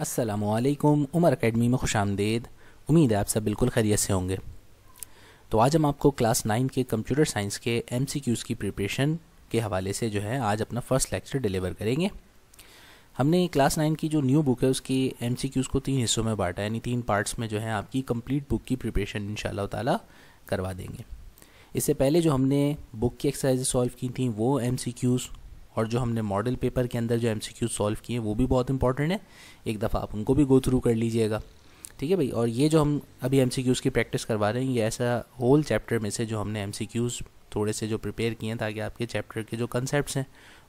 असलकुम उमर अकेडमी में खुश आमदेद उम्मीद है आप सब बिल्कुल खैरियत से होंगे तो आज हम आपको क्लास नाइन के कंप्यूटर साइंस के एम की प्रिपरेशन के हवाले से जो है आज अपना फ़र्स्ट लेक्चर डिलीवर करेंगे हमने क्लास नाइन की जो न्यू बुक है उसकी एम को तीन हिस्सों में बांटा यानी तीन पार्ट्स में जो है आपकी कम्प्लीट बुक की प्रिपरेशन इन ताला करवा देंगे इससे पहले जो हमने बुक की एक्सरसाइज सॉल्व की थी वो एम और जो हमने मॉडल पेपर के अंदर जो एम सी क्यू सॉल्व किए वो भी बहुत इंपॉर्टेंट है एक दफ़ा आप उनको भी गो थ्रू कर लीजिएगा ठीक है भाई और ये जो हम अभी एम सी क्यूज़ की प्रैक्टिस करवा रहे हैं ये ऐसा होल चैप्टर में से जो हमने एम सी क्यूज़ थोड़े से जो प्रिपेयर किए हैं ताकि आपके चैप्टर के जो कंसेप्ट हैं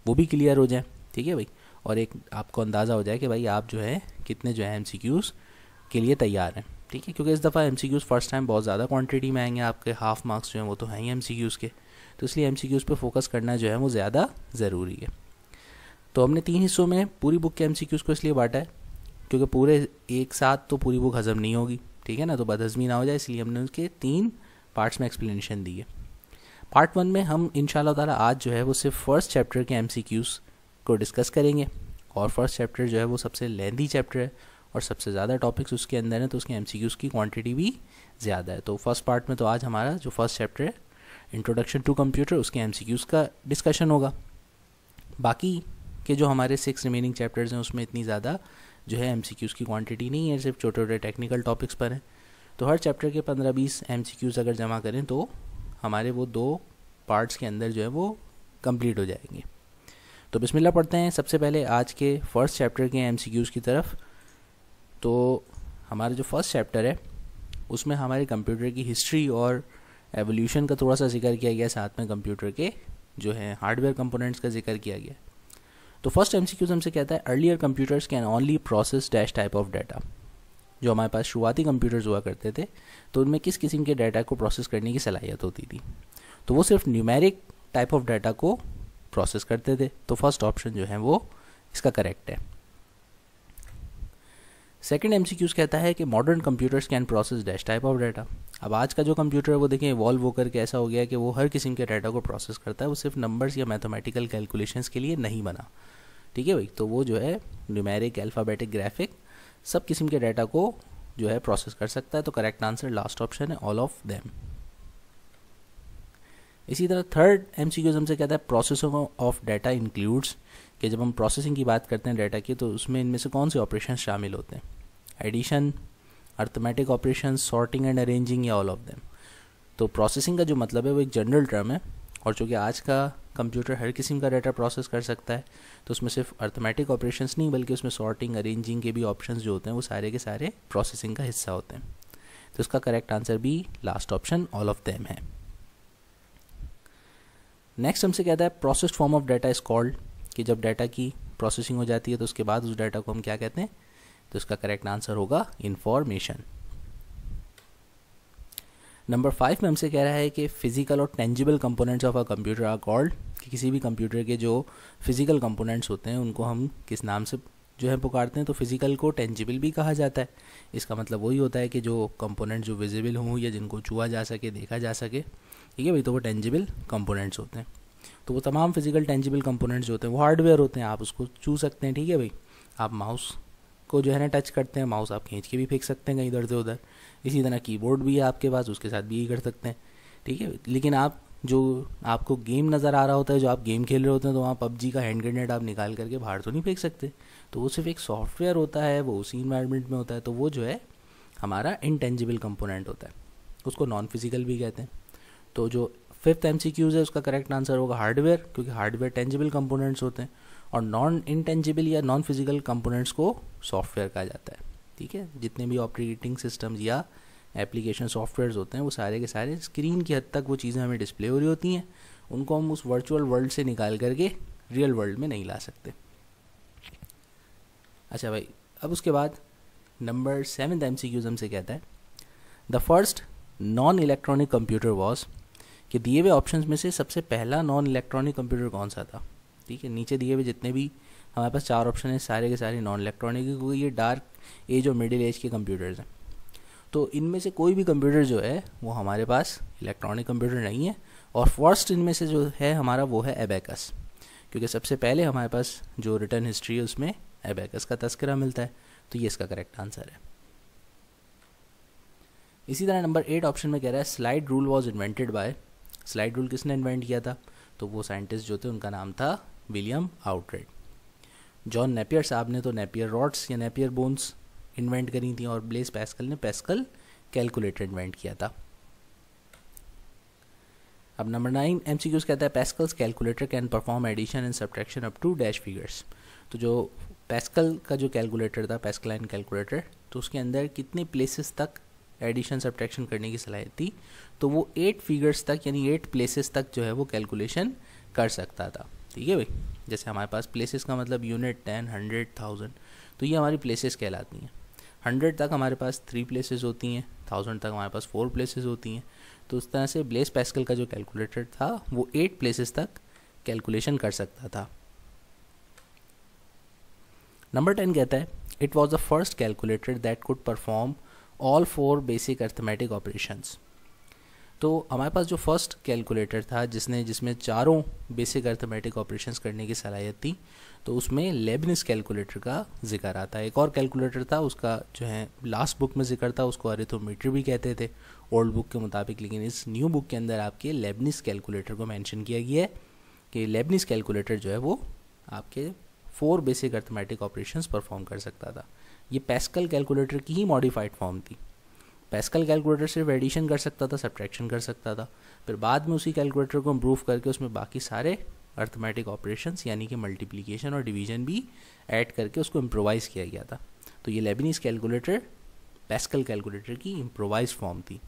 वो भी क्लियर हो जाएँ ठीक है भाई और एक आपको अंदाज़ा हो जाए कि भाई आप जो है कितने जो है एम सी क्यूज़ के लिए तैयार हैं ठीक है क्योंकि इस दफ़ा M C Qs first time बहुत ज़्यादा क्वान्टिटी में आएंगे आपके हाफ मार्क्स जो हैं वो तो हैं ही एम सी क्यूज़ के तो इसलिए एम सी पर फोकस करना जो है वो ज़्यादा ज़रूरी है तो हमने तीन हिस्सों में पूरी बुक के एम सी क्यूज़ को इसलिए बांटा है क्योंकि पूरे एक साथ तो पूरी बुक हज़म नहीं होगी ठीक है ना तो बदहजमी ना हो जाए इसलिए हमने उसके तीन पार्ट्स में एक्सप्लेनेशन दी है पार्ट वन में हम इन ताला आज जो है वो सिर्फ फर्स्ट चैप्टर के एम को डिस्कस करेंगे और फर्स्ट चैप्टर जो है वो सबसे लेंदी चैप्टर है और सबसे ज़्यादा टॉपिक्स उसके अंदर हैं तो उसके एम की क्वान्टिटी भी ज़्यादा है तो फर्स्ट पार्ट में तो आज हमारा जो फर्स्ट चैप्टर है इंट्रोडक्शन टू कंप्यूटर उसके एम का डिस्कशन होगा बाकी के जो हमारे सिक्स रिमेनिंग चैप्टर्स हैं उसमें इतनी ज़्यादा जो है एम की क्वांटिटी नहीं है सिर्फ छोटे छोटे टेक्निकल टॉपिक्स पर हैं तो हर चैप्टर के पंद्रह बीस एम अगर जमा करें तो हमारे वो दो पार्ट्स के अंदर जो है वो कंप्लीट हो जाएंगे तो बिस्मिल्ला पढ़ते हैं सबसे पहले आज के फर्स्ट चैप्टर के एम की तरफ तो हमारा जो फर्स्ट चैप्टर है उसमें हमारे कंप्यूटर की हिस्ट्री और एवोल्यूशन का थोड़ा सा जिक्र किया गया साथ में कंप्यूटर के जो है हार्डवेयर कंपोनेंट्स का जिक्र किया गया तो फर्स्ट एम हमसे कहता है earlier computers can only process dash type of data जो हमारे पास शुरुआती कंप्यूटर्स हुआ करते थे तो उनमें किस किस्म के डाटा को प्रोसेस करने की सलाहियत होती थी तो वो सिर्फ न्यूमेरिक टाइप ऑफ डाटा को प्रोसेस करते थे तो फर्स्ट ऑप्शन जो है वो इसका करेक्ट है सेकेंड एम कहता है कि modern computers can process dash type of data अब आज का जो कंप्यूटर है वो देखें इवॉल्व होकर के ऐसा हो गया कि वो हर किस्म के डाटा को प्रोसेस करता है वो सिर्फ नंबर्स या मैथमेटिकल कैलकुलेशंस के लिए नहीं बना ठीक है भाई तो वो जो है न्यूमेरिक अल्फ़ाबेटिक ग्राफिक सब किस्म के डाटा को जो है प्रोसेस कर सकता है तो करेक्ट आंसर लास्ट ऑप्शन है ऑल ऑफ देम इसी तरह थर्ड एम सी हमसे कहता है प्रोसेसिंग ऑफ डाटा इंक्लूड्स कि जब हम प्रोसेसिंग की बात करते हैं डाटा की तो उसमें इनमें से कौन से ऑपरेशन शामिल होते हैं addition arithmetic operation sorting and arranging या ऑल ऑफ देम तो प्रोसेसिंग का जो मतलब है वो एक जनरल टर्म है और चूँकि आज का कंप्यूटर हर किस्म का डाटा प्रोसेस कर सकता है तो उसमें सिर्फ अर्थमेटिक ऑपरेशंस नहीं बल्कि उसमें सॉर्टिंग अरेंजिंग के भी ऑप्शंस जो होते हैं वो सारे के सारे प्रोसेसिंग का हिस्सा होते हैं तो इसका करेक्ट आंसर भी last option all of them है नेक्स्ट हमसे कहता है processed form of data is called कि जब डाटा की प्रोसेसिंग हो जाती है तो उसके बाद उस डाटा को हम क्या कहते हैं तो इसका करेक्ट आंसर होगा इन्फॉर्मेशन नंबर फाइव में हमसे कह रहा है कि फिजिकल और tangible components of a computer are called कि किसी भी कंप्यूटर के जो फिजिकल कंपोनेंट्स होते हैं उनको हम किस नाम से जो है पुकारते हैं तो फिजिकल को टेंजिबल भी कहा जाता है इसका मतलब वही होता है कि जो कंपोनेंट जो विजिबल हों या जिनको छुआ जा सके देखा जा सके ठीक है भाई तो वो टेंजिबल कंपोनेंट्स होते हैं तो वो तमाम फिजिकल टेंजिबल कंपोनेंट्स होते हैं वो हार्डवेयर होते हैं आप उसको छू सकते हैं ठीक है भाई आप माउस को जो है ना टच करते हैं माउस आप खींच के भी फेंक सकते हैं कहीं इधर से उधर इसी तरह कीबोर्ड भी है आपके पास उसके साथ भी यही कर सकते हैं ठीक है लेकिन आप जो आपको गेम नज़र आ रहा होता है जो आप गेम खेल रहे होते हैं तो वहाँ पबजी का हैंड ग्रेनेड आप निकाल करके बाहर तो नहीं फेंक सकते तो वो सिर्फ एक सॉफ्टवेयर होता है वो उसी इन्वायरमेंट में होता है तो वो जो है हमारा इंटेंजिबल कंपोनेंट होता है उसको नॉन फिजिकल भी कहते हैं तो जो फिफ्थ एम है उसका करेक्ट आंसर होगा हार्डवेयर क्योंकि हार्डवेयर टेंजिबल कंपोनेंट्स होते हैं और नॉन इंटेंजिबल या नॉन फिजिकल कंपोनेंट्स को सॉफ्टवेयर कहा जाता है ठीक है जितने भी ऑपरेटिंग सिस्टम्स या एप्लीकेशन सॉफ्टवेयर होते हैं वो सारे के सारे स्क्रीन की हद तक वो चीज़ें हमें डिस्प्ले हो रही होती हैं उनको हम उस वर्चुअल वर्ल्ड से निकाल करके रियल वर्ल्ड में नहीं ला सकते अच्छा भाई अब उसके बाद number seven M C Qs हमसे कहता है the first non electronic computer was कि दिए हुए ऑप्शन में से सबसे पहला नॉन इलेक्ट्रॉनिक कंप्यूटर कौन सा था ठीक है नीचे दिए हुए जितने भी हमारे पास चार ऑप्शन हैं सारे के सारे नॉन इलेक्ट्रॉनिक क्योंकि ये डार्क एज और मिडिल एज के कंप्यूटर्स हैं तो इनमें से कोई भी कंप्यूटर जो है वो हमारे पास इलेक्ट्रॉनिक कंप्यूटर नहीं है और फर्स्ट इनमें से जो है हमारा वो है एबेकस क्योंकि सबसे पहले हमारे पास जो रिटर्न हिस्ट्री है उसमें एबेकस का तस्करा मिलता है तो ये इसका करेक्ट आंसर है इसी तरह नंबर एट ऑप्शन में कह रहा है slide rule was invented by slide rule किसने इन्वेंट किया था तो वो साइंटिस्ट जो थे उनका नाम था विलियम आउटरेड जॉन नेपियर साहब ने तो नेपियर रॉड्स या नेपियर बोन्स इन्वेंट करी थी और ब्लेस पैस्कल ने पैस्कल कैलकुलेटर इन्वेंट किया था अब number nine M C Qs कहता है Pascal's calculator can perform addition and subtraction up to dash figures तो जो पैस्कल का जो कैलकुलेटर था पैस्कलाइन कैलकुलेटर तो उसके अंदर कितने प्लेसेस तक एडिशन सब्ट्रैक्शन करने की सलाह थी तो वो एट फिगर्स तक यानी एट प्लेसेस तक जो है वो कैलकुलेशन कर सकता था ठीक है भाई जैसे हमारे पास प्लेसेस का मतलब यूनिट टेन हंड्रेड थाउजेंड तो ये हमारी प्लेसेस कहलाती हैं हंड्रेड तक हमारे पास थ्री प्लेसेस होती हैं थाउजेंड तक हमारे पास फोर प्लेसेस होती हैं तो उस तरह से ब्लेस पैस्कल का जो कैलकुलेटर था वो एट प्लेसेस तक कैलकुलेशन कर सकता था नंबर टेन कहता है it was the first calculator that could perform all four basic arithmetic operations तो हमारे पास जो फर्स्ट कैलकुलेटर था जिसने जिसमें चारों बेसिक अर्थमेटिक ऑपरेशंस करने की सलाहियत थी तो उसमें लेबनिस कैलकुलेटर का जिक्र आता है एक और कैलकुलेटर था उसका जो है लास्ट बुक में जिक्र था उसको अरिथोमीटर भी कहते थे ओल्ड बुक के मुताबिक लेकिन इस न्यू बुक के अंदर आपके लेबनिस कैलकुलेटर को मैंशन किया गया है कि लेबनिस कैलकुलेटर जो है वो आपके four basic arithmetic operation perform कर सकता था ये पेस्कल कैलकुलेटर की ही मॉडिफाइड फॉर्म थी पेस्कल कैलकुलेटर सिर्फ एडिशन कर सकता था सब्ट्रैक्शन कर सकता था फिर बाद में उसी कैलकुलेटर को इम्प्रूव करके उसमें बाकी सारे अर्थमेटिक ऑपरेशंस यानी कि मल्टीप्लिकेशन और डिवीजन भी ऐड करके उसको इम्प्रोवाइज़ किया गया था तो ये लेबनीज कैलकुलेटर पेस्कल कैलकुलेटर की इम्प्रोवाइज फॉर्म थी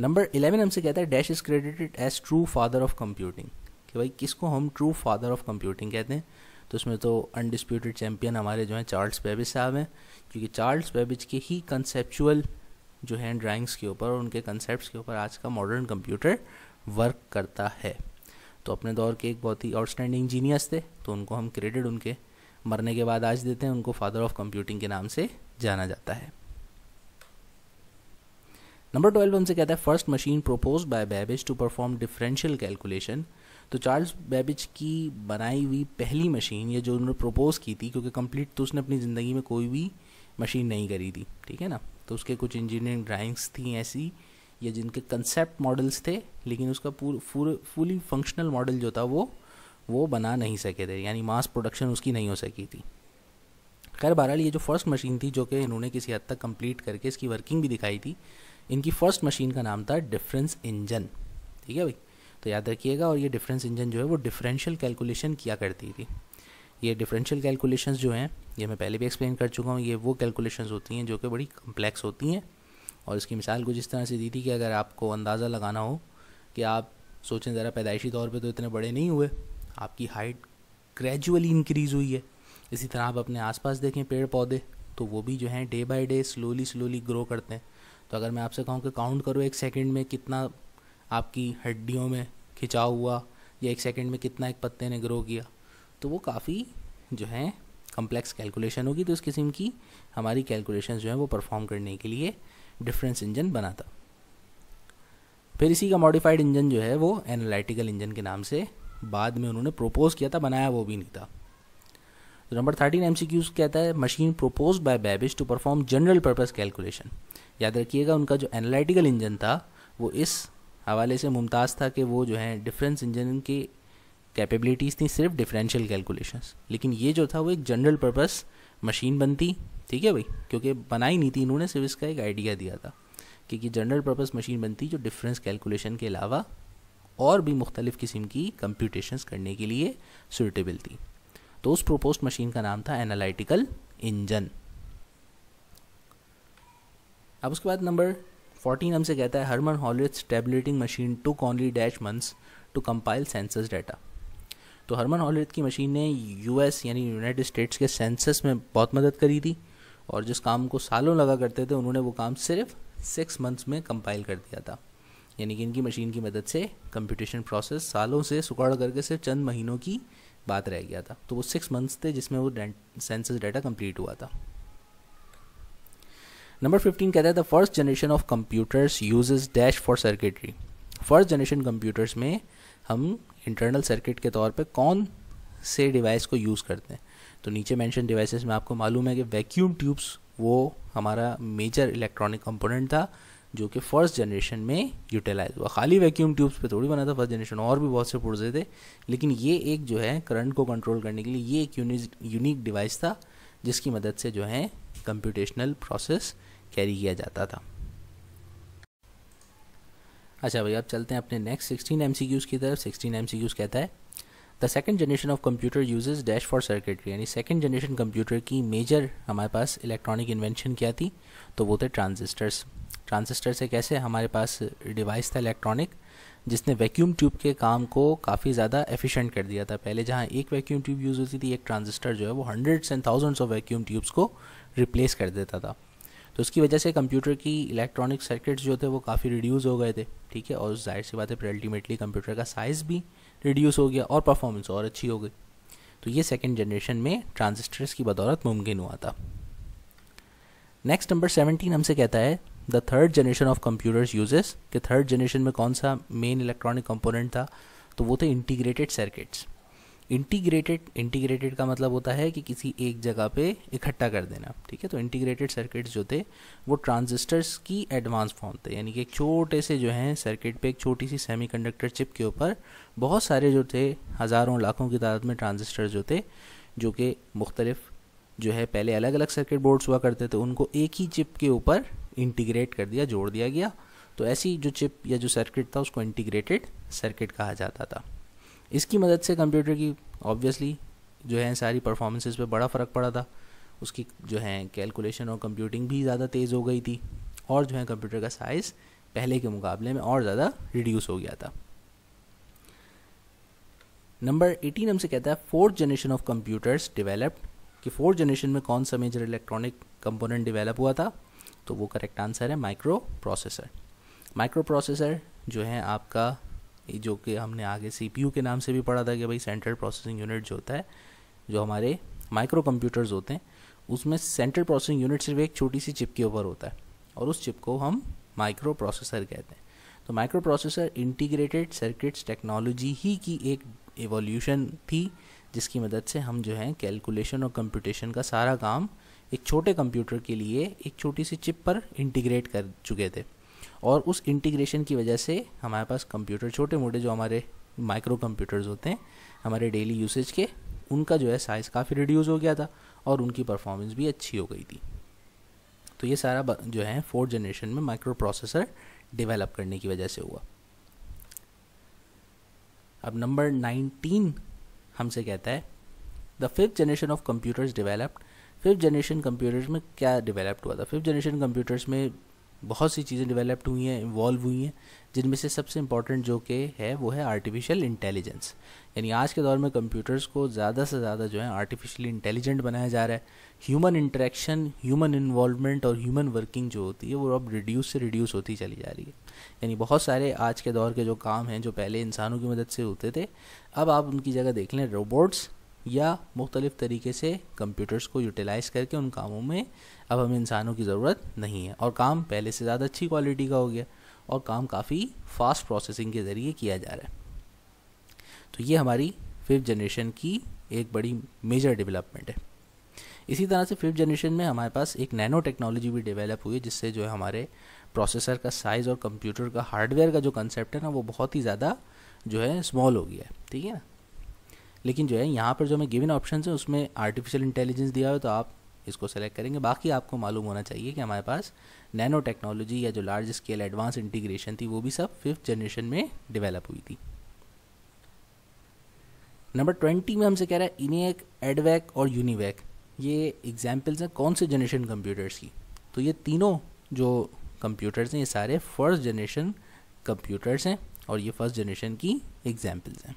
नंबर इलेवन हमसे कहता है dash is credited as true father of computing कि भाई किसको हम ट्रू फादर ऑफ कंप्यूटिंग कहते हैं तो उसमें तो अनडिस्प्यूटेड चैम्पियन हमारे जो हैं चार्ल्स बेबिस साहब हैं क्योंकि चार्ल्स बेबिज के ही कंसेप्चुअल जो है ड्राइंग्स के ऊपर और उनके कंसेप्ट के ऊपर आज का मॉडर्न कंप्यूटर वर्क करता है तो अपने दौर के एक बहुत ही आउटस्टैंडिंग इंजीनियर्स थे तो उनको हम क्रेडिट उनके मरने के बाद आज देते हैं उनको फादर ऑफ कंप्यूटिंग के नाम से जाना जाता है नंबर ट्वेल्व उनसे कहता है first machine propose by Babbage to perform differential calculation तो चार्ल्स बेबिज की बनाई हुई पहली मशीन ये जो उन्होंने प्रोपोज की थी क्योंकि कंप्लीट तो उसने अपनी ज़िंदगी में कोई भी मशीन नहीं करी थी ठीक है ना तो उसके कुछ इंजीनियरिंग ड्राइंग्स थी ऐसी या जिनके कंसेप्ट मॉडल्स थे लेकिन उसका पूरा फुली फंक्शनल मॉडल जो था वो वो बना नहीं सके थे यानी मास प्रोडक्शन उसकी नहीं हो सकी थी खैर बहरहाल ये जो फर्स्ट मशीन थी जो कि इन्होंने किसी हद तक कंप्लीट करके इसकी वर्किंग भी दिखाई थी इनकी फ़र्स्ट मशीन का नाम था डिफरेंस इंजन ठीक है भाई तो याद रखिएगा और ये डिफरेंस इंजन जो है वो डिफरेंशियल कैलकुलेशन किया करती थी ये डिफरेंशियल कैलकुलेशंस जो हैं ये मैं पहले भी एक्सप्लेन कर चुका हूँ ये वो कैलकुलेशंस होती हैं जो कि बड़ी कम्प्लेक्स होती हैं और इसकी मिसाल कुछ इस तरह से दी थी कि अगर आपको अंदाज़ा लगाना हो कि आप सोचें ज़रा पैदाइशी तौर पर तो इतने बड़े नहीं हुए आपकी हाइट ग्रेजुअली इंक्रीज़ हुई है इसी तरह आप अपने आसपास देखें पेड़ पौधे तो वो भी जो हैं day by day slowly slowly grow करते हैं तो अगर मैं आपसे कहूँ कि काउंट करो एक सेकेंड में कितना आपकी हड्डियों में खिंचाव हुआ या एक सेकेंड में कितना एक पत्ते ने ग्रो किया तो वो काफ़ी जो है कम्प्लेक्स कैलकुलेशन होगी तो इस किस्म की हमारी कैलकुलेशन जो है वो परफॉर्म करने के लिए डिफरेंस इंजन बना था फिर इसी का मॉडिफाइड इंजन जो है वो एनालिटिकल इंजन के नाम से बाद में उन्होंने प्रोपोज किया था बनाया वो भी नहीं था तो नंबर थर्टीन एम कहता है machine propose by Babbage to perform general purpose calculation याद रखिएगा उनका जो एनालिटिकल इंजन था वो इस हवाले से मुमताज़ था कि वो जो है डिफरेंस इंजन के कैपेबिलिटीज़ थी सिर्फ डिफरेंशियल कैलकुलेशंस लेकिन ये जो था वो एक जनरल पर्पस मशीन बनती ठीक है भाई क्योंकि बनाई नहीं थी इन्होंने सिर्फ इसका एक आइडिया दिया था कि ये जनरल पर्पस मशीन बनती जो डिफरेंस कैलकुलेशन के अलावा और भी मुख्तलिफ़ किस्म की कंप्यूटेशंस करने के लिए सुटेबल थी तो उस प्रोपोज मशीन का नाम था एनालिटिकल इंजन अब उसके बाद नंबर फोर्टीन हमसे कहता है Herman Hollerith's tabulating machine took only dash months to compile census data तो हरमन हॉलरेथ की मशीन ने यूएस यानी यूनाइटेड स्टेट्स के सेंसस में बहुत मदद करी थी और जिस काम को सालों लगा करते थे उन्होंने वो काम सिर्फ सिक्स मंथ्स में कंपाइल कर दिया था यानी कि इनकी मशीन की मदद से कंप्यूटेशन प्रोसेस सालों से सुकड़ करके सिर्फ चंद महीनों की बात रह गया था तो वो सिक्स मंथ्स थे जिसमें वो सेंसस डाटा कंप्लीट हुआ था नंबर फिफ्टीन कहता है the first generation of computers uses dash for circuitry first generation computers में हम इंटरनल सर्किट के तौर पे कौन से डिवाइस को यूज़ करते हैं तो नीचे मेंशन डिवाइसेस में आपको मालूम है कि वैक्यूम ट्यूब्स वो हमारा मेजर इलेक्ट्रॉनिक कंपोनेंट था जो कि फर्स्ट जनरेशन में यूटिलाइज हुआ खाली वैक्यूम ट्यूब्स पे थोड़ी बना था फर्स्ट जनरेशन और भी बहुत से पुर्जे थे लेकिन ये एक जो है करंट को कंट्रोल करने के लिए ये एक यूनिक यूनिक डिवाइस था जिसकी मदद से जो है कंप्यूटेशनल प्रोसेस कैरी किया जाता था अच्छा भाई अब चलते हैं अपने नेक्स्ट सिक्सटीन एम की तरफ सिक्सटीन एम कहता है the second generation of computer uses dash for circuitry यानी सेकेंड जनरेशन कंप्यूटर की मेजर हमारे पास इलेक्ट्रॉनिक इन्वेंशन क्या थी तो वो थे ट्रांजिस्टर्स ट्रांजिस्टर से कैसे हमारे पास डिवाइस था इलेक्ट्रॉनिक जिसने वैक्यूम ट्यूब के काम को काफ़ी ज़्यादा एफिशिएंट कर दिया था पहले जहाँ एक वैक्यूम ट्यूब यूज़ होती थी एक ट्रांजिस्टर जो है वो hundreds and thousands of vacuum tubes को रिप्लेस कर देता था तो उसकी वजह से कंप्यूटर की इलेक्ट्रॉनिक सर्किट्स जो थे वो काफ़ी रिड्यूस हो गए थे ठीक है और जाहिर सी बात है फिर अल्टीमेटली कंप्यूटर का साइज़ भी रिड्यूस हो गया और परफॉर्मेंस और अच्छी हो गई तो ये सेकेंड जनरेशन में ट्रांजिस्टर्स की बदौलत मुमकिन हुआ था नेक्स्ट नंबर सेवनटीन हमसे कहता है the third generation of computers uses के थर्ड जनरेशन में कौन सा मेन इलेक्ट्रॉनिक कंपोनेंट था तो वो थे इंटीग्रेटेड सर्किट्स इंटीग्रेटेड इंटीग्रेटेड का मतलब होता है कि किसी एक जगह पे इकट्ठा कर देना ठीक है तो इंटीग्रेटेड सर्किट्स जो थे वो ट्रांजिस्टर्स की एडवांस फॉर्म थे यानी कि एक छोटे से जो हैं सर्किट पे एक छोटी सी सेमीकंडक्टर चिप के ऊपर बहुत सारे जो थे हज़ारों लाखों की तादाद में ट्रांजिस्टर जो थे जो कि मुख्तलिफ जो है पहले अलग अलग सर्किट बोर्ड्स हुआ करते थे उनको एक ही चिप के ऊपर इंटीग्रेट कर दिया जोड़ दिया गया तो ऐसी जो चिप या जो सर्किट था उसको इंटीग्रेटेड सर्किट कहा जाता था इसकी मदद से कंप्यूटर की ऑब्वियसली जो है सारी परफॉर्मेंसेस पे बड़ा फ़र्क पड़ा था उसकी जो है कैलकुलेशन और कंप्यूटिंग भी ज़्यादा तेज़ हो गई थी और जो है कंप्यूटर का साइज़ पहले के मुकाबले में और ज़्यादा रिड्यूस हो गया था नंबर एटीन हमसे कहता है fourth generation of computers developed कि फोर्थ जनरेशन में कौन सा मेजर इलेक्ट्रॉनिक कंपोनेंट डेवलप हुआ था तो वो करेक्ट आंसर है माइक्रो प्रोसेसर माइक्रो प्रोसेसर जो है आपका जो कि हमने आगे सी के नाम से भी पढ़ा था कि भाई सेंट्रल प्रोसेसिंग यूनिट जो होता है जो हमारे माइक्रो कंप्यूटर्स होते हैं उसमें सेंट्रल प्रोसेसिंग यूनिट सिर्फ एक छोटी सी चिप के ऊपर होता है और उस चिप को हम माइक्रो प्रोसेसर कहते हैं तो microprocessor integrated circuits technology ही की एक एवोल्यूशन थी जिसकी मदद से हम जो है कैलकुलेशन और कंप्यूटेशन का सारा काम एक छोटे कंप्यूटर के लिए एक छोटी सी चिप पर इंटीग्रेट कर चुके थे और उस इंटीग्रेशन की वजह से हमारे पास कंप्यूटर छोटे मोटे जो हमारे माइक्रो कंप्यूटर्स होते हैं हमारे डेली यूसेज के उनका जो है साइज़ काफ़ी रिड्यूस हो गया था और उनकी परफॉर्मेंस भी अच्छी हो गई थी तो ये सारा जो है फोर्थ जनरेशन में माइक्रो प्रोसेसर डिवेलप करने की वजह से हुआ अब नंबर नाइनटीन हमसे कहता है the fifth generation of computers developed fifth generation computers में क्या डिवेलप्ड हुआ था फिफ्थ जनरेशन कंप्यूटर्स में बहुत सी चीज़ें डेवलप्ड हुई हैं इन्वॉल्व हुई हैं जिनमें से सबसे इम्पॉर्टेंट जो के है वो है आर्टिफिशियल इंटेलिजेंस यानी आज के दौर में कंप्यूटर्स को ज़्यादा से ज़्यादा जो है आर्टिफिशियली इंटेलिजेंट बनाया जा रहा है ह्यूमन इंटरेक्शन ह्यूमन इन्वॉल्वमेंट और ह्यूमन वर्किंग जो होती है वो अब रिड्यूस से रिड्यूस होती चली जा रही है यानी बहुत सारे आज के दौर के जो काम हैं जो पहले इंसानों की मदद से होते थे अब आप उनकी जगह देख लें रोबोट्स या मुख्तलिफ तरीके से कंप्यूटर्स को यूटिलाइज करके उन कामों में अब हमें इंसानों की ज़रूरत नहीं है और काम पहले से ज़्यादा अच्छी क्वालिटी का हो गया और काम काफ़ी फास्ट प्रोसेसिंग के ज़रिए किया जा रहा है तो ये हमारी फिफ्थ जनरेशन की एक बड़ी मेजर डेवलपमेंट है इसी तरह से फिफ्थ जनरेशन में हमारे पास एक नैनो टेक्नोलॉजी भी डेवलप हुई जिससे जो है हमारे प्रोसेसर का साइज़ और कंप्यूटर का हार्डवेयर का जो कंसेप्ट है ना वो बहुत ही ज़्यादा जो है स्मॉल हो गया है ठीक है ना लेकिन जो है यहाँ पर जो हमें गिविन ऑप्शन है उसमें आर्टिफिशियल इंटेलिजेंस दिया हुआ तो आप इसको सेलेक्ट करेंगे बाकी आपको मालूम होना चाहिए कि हमारे पास नैनो टेक्नोलॉजी या जो लार्ज स्केल एडवांस इंटीग्रेशन थी वो भी सब फिफ्थ जनरेशन में डेवलप हुई थी नंबर ट्वेंटी में हमसे कह रहा है इनेक एडवैक और यूनिवैक ये एग्जाम्पल्स हैं कौन से जनरेशन कंप्यूटर्स की तो ये तीनों जो कंप्यूटर्स हैं ये सारे फर्स्ट जनरेशन कंप्यूटर्स हैं और ये फर्स्ट जनरेशन की एग्जाम्पल्स हैं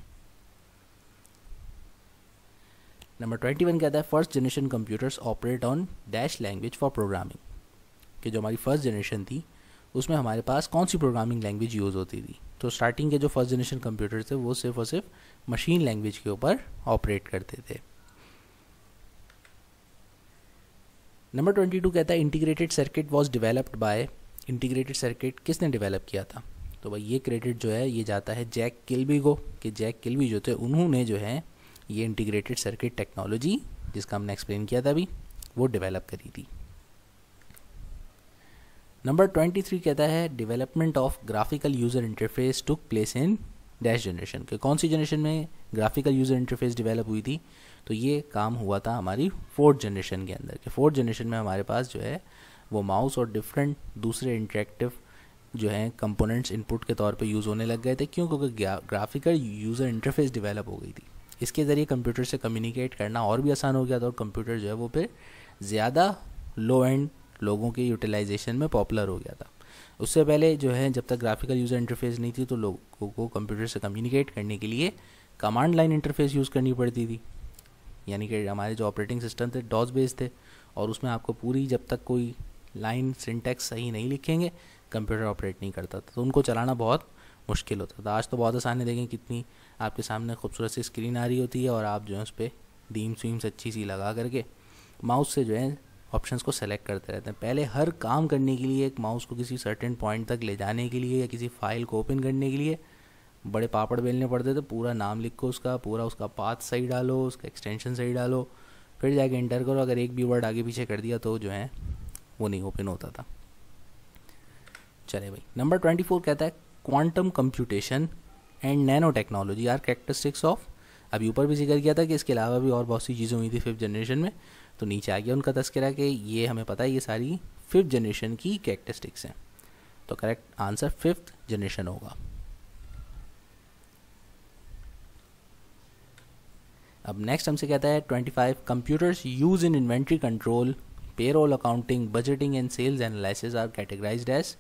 नंबर ट्वेंटी वन कहता है first generation computers operate on dash language for programming कि जो हमारी फर्स्ट जनरेशन थी उसमें हमारे पास कौन सी प्रोग्रामिंग लैंग्वेज यूज़ होती थी तो स्टार्टिंग के जो फर्स्ट जनरेशन कंप्यूटर थे वो सिर्फ और सिर्फ मशीन लैंग्वेज के ऊपर ऑपरेट करते थे नंबर ट्वेंटी टू कहता है integrated circuit was developed by integrated circuit किसने डिवेलप किया था तो भाई ये क्रेडिट जो है ये जाता है जैक किल्बी को कि जैक किल्बी जो थे उन्होंने जो है ये इंटीग्रेटेड सर्किट टेक्नोलॉजी जिसका हमने एक्सप्लेन किया था अभी वो डेवलप करी थी नंबर ट्वेंटी थ्री कहता है development of graphical user interface took place in dash generation के कौन सी जनरेशन में ग्राफिकल यूज़र इंटरफेस डेवलप हुई थी तो ये काम हुआ था हमारी फोर्थ जनरेशन के अंदर के फोर्थ जनरेशन में हमारे पास जो है वो माउस और डिफरेंट दूसरे इंटरेक्टिव जो है कंपोनेंट्स इनपुट के तौर पे यूज़ होने लग गए थे क्यों क्योंकि ग्राफिकल यूज़र इंटरफेस डेवलप हो गई थी इसके ज़रिए कंप्यूटर से कम्युनिकेट करना और भी आसान हो गया था और कंप्यूटर जो है वो फिर ज़्यादा लो एंड लोगों के यूटिलाइजेशन में पॉपुलर हो गया था उससे पहले जो है जब तक ग्राफिकल यूज़र इंटरफेस नहीं थी तो लोगों को कंप्यूटर से कम्युनिकेट करने के लिए कमांड लाइन इंटरफेस यूज़ करनी पड़ती थी यानी कि हमारे जो ऑपरेटिंग सिस्टम थे डॉस बेस्ड थे और उसमें आपको पूरी जब तक कोई लाइन सिंटेक्स सही नहीं लिखेंगे कंप्यूटर ऑपरेट नहीं करता था तो उनको चलाना बहुत मुश्किल होता था आज तो बहुत आसान है देखें कितनी आपके सामने खूबसूरत सी स्क्रीन आ रही होती है और आप जो है उस पर डीम्स वीम्स अच्छी सी लगा करके माउस से जो है ऑप्शंस को सेलेक्ट करते रहते हैं पहले हर काम करने के लिए एक माउस को किसी सर्टेन पॉइंट तक ले जाने के लिए या किसी फाइल को ओपन करने के लिए बड़े पापड़ बेलने पड़ते थे तो पूरा नाम लिखो उसका पूरा उसका पाथ सही डालो उसका एक्सटेंशन सही डालो फिर जाके इंटर करो अगर एक भी वर्ड आगे पीछे कर दिया तो जो है वो नहीं ओपन होता था चले भाई नंबर ट्वेंटी फोर कहता है quantum computation and nanotechnology are characteristics of अभी ऊपर भी जिक्र किया था कि इसके अलावा भी और बहुत सी चीज़ें हुई थी फिफ्थ जनरेशन में तो नीचे आ गया उनका तस्करा कि ये हमें पता है ये सारी फिफ्थ जनरेशन की कैरेक्टरिस्टिक्स हैं तो करेक्ट आंसर फिफ्थ जनरेशन होगा अब नेक्स्ट हमसे कहता है 25 computers use in inventory control payroll accounting budgeting and sales analysis are categorized as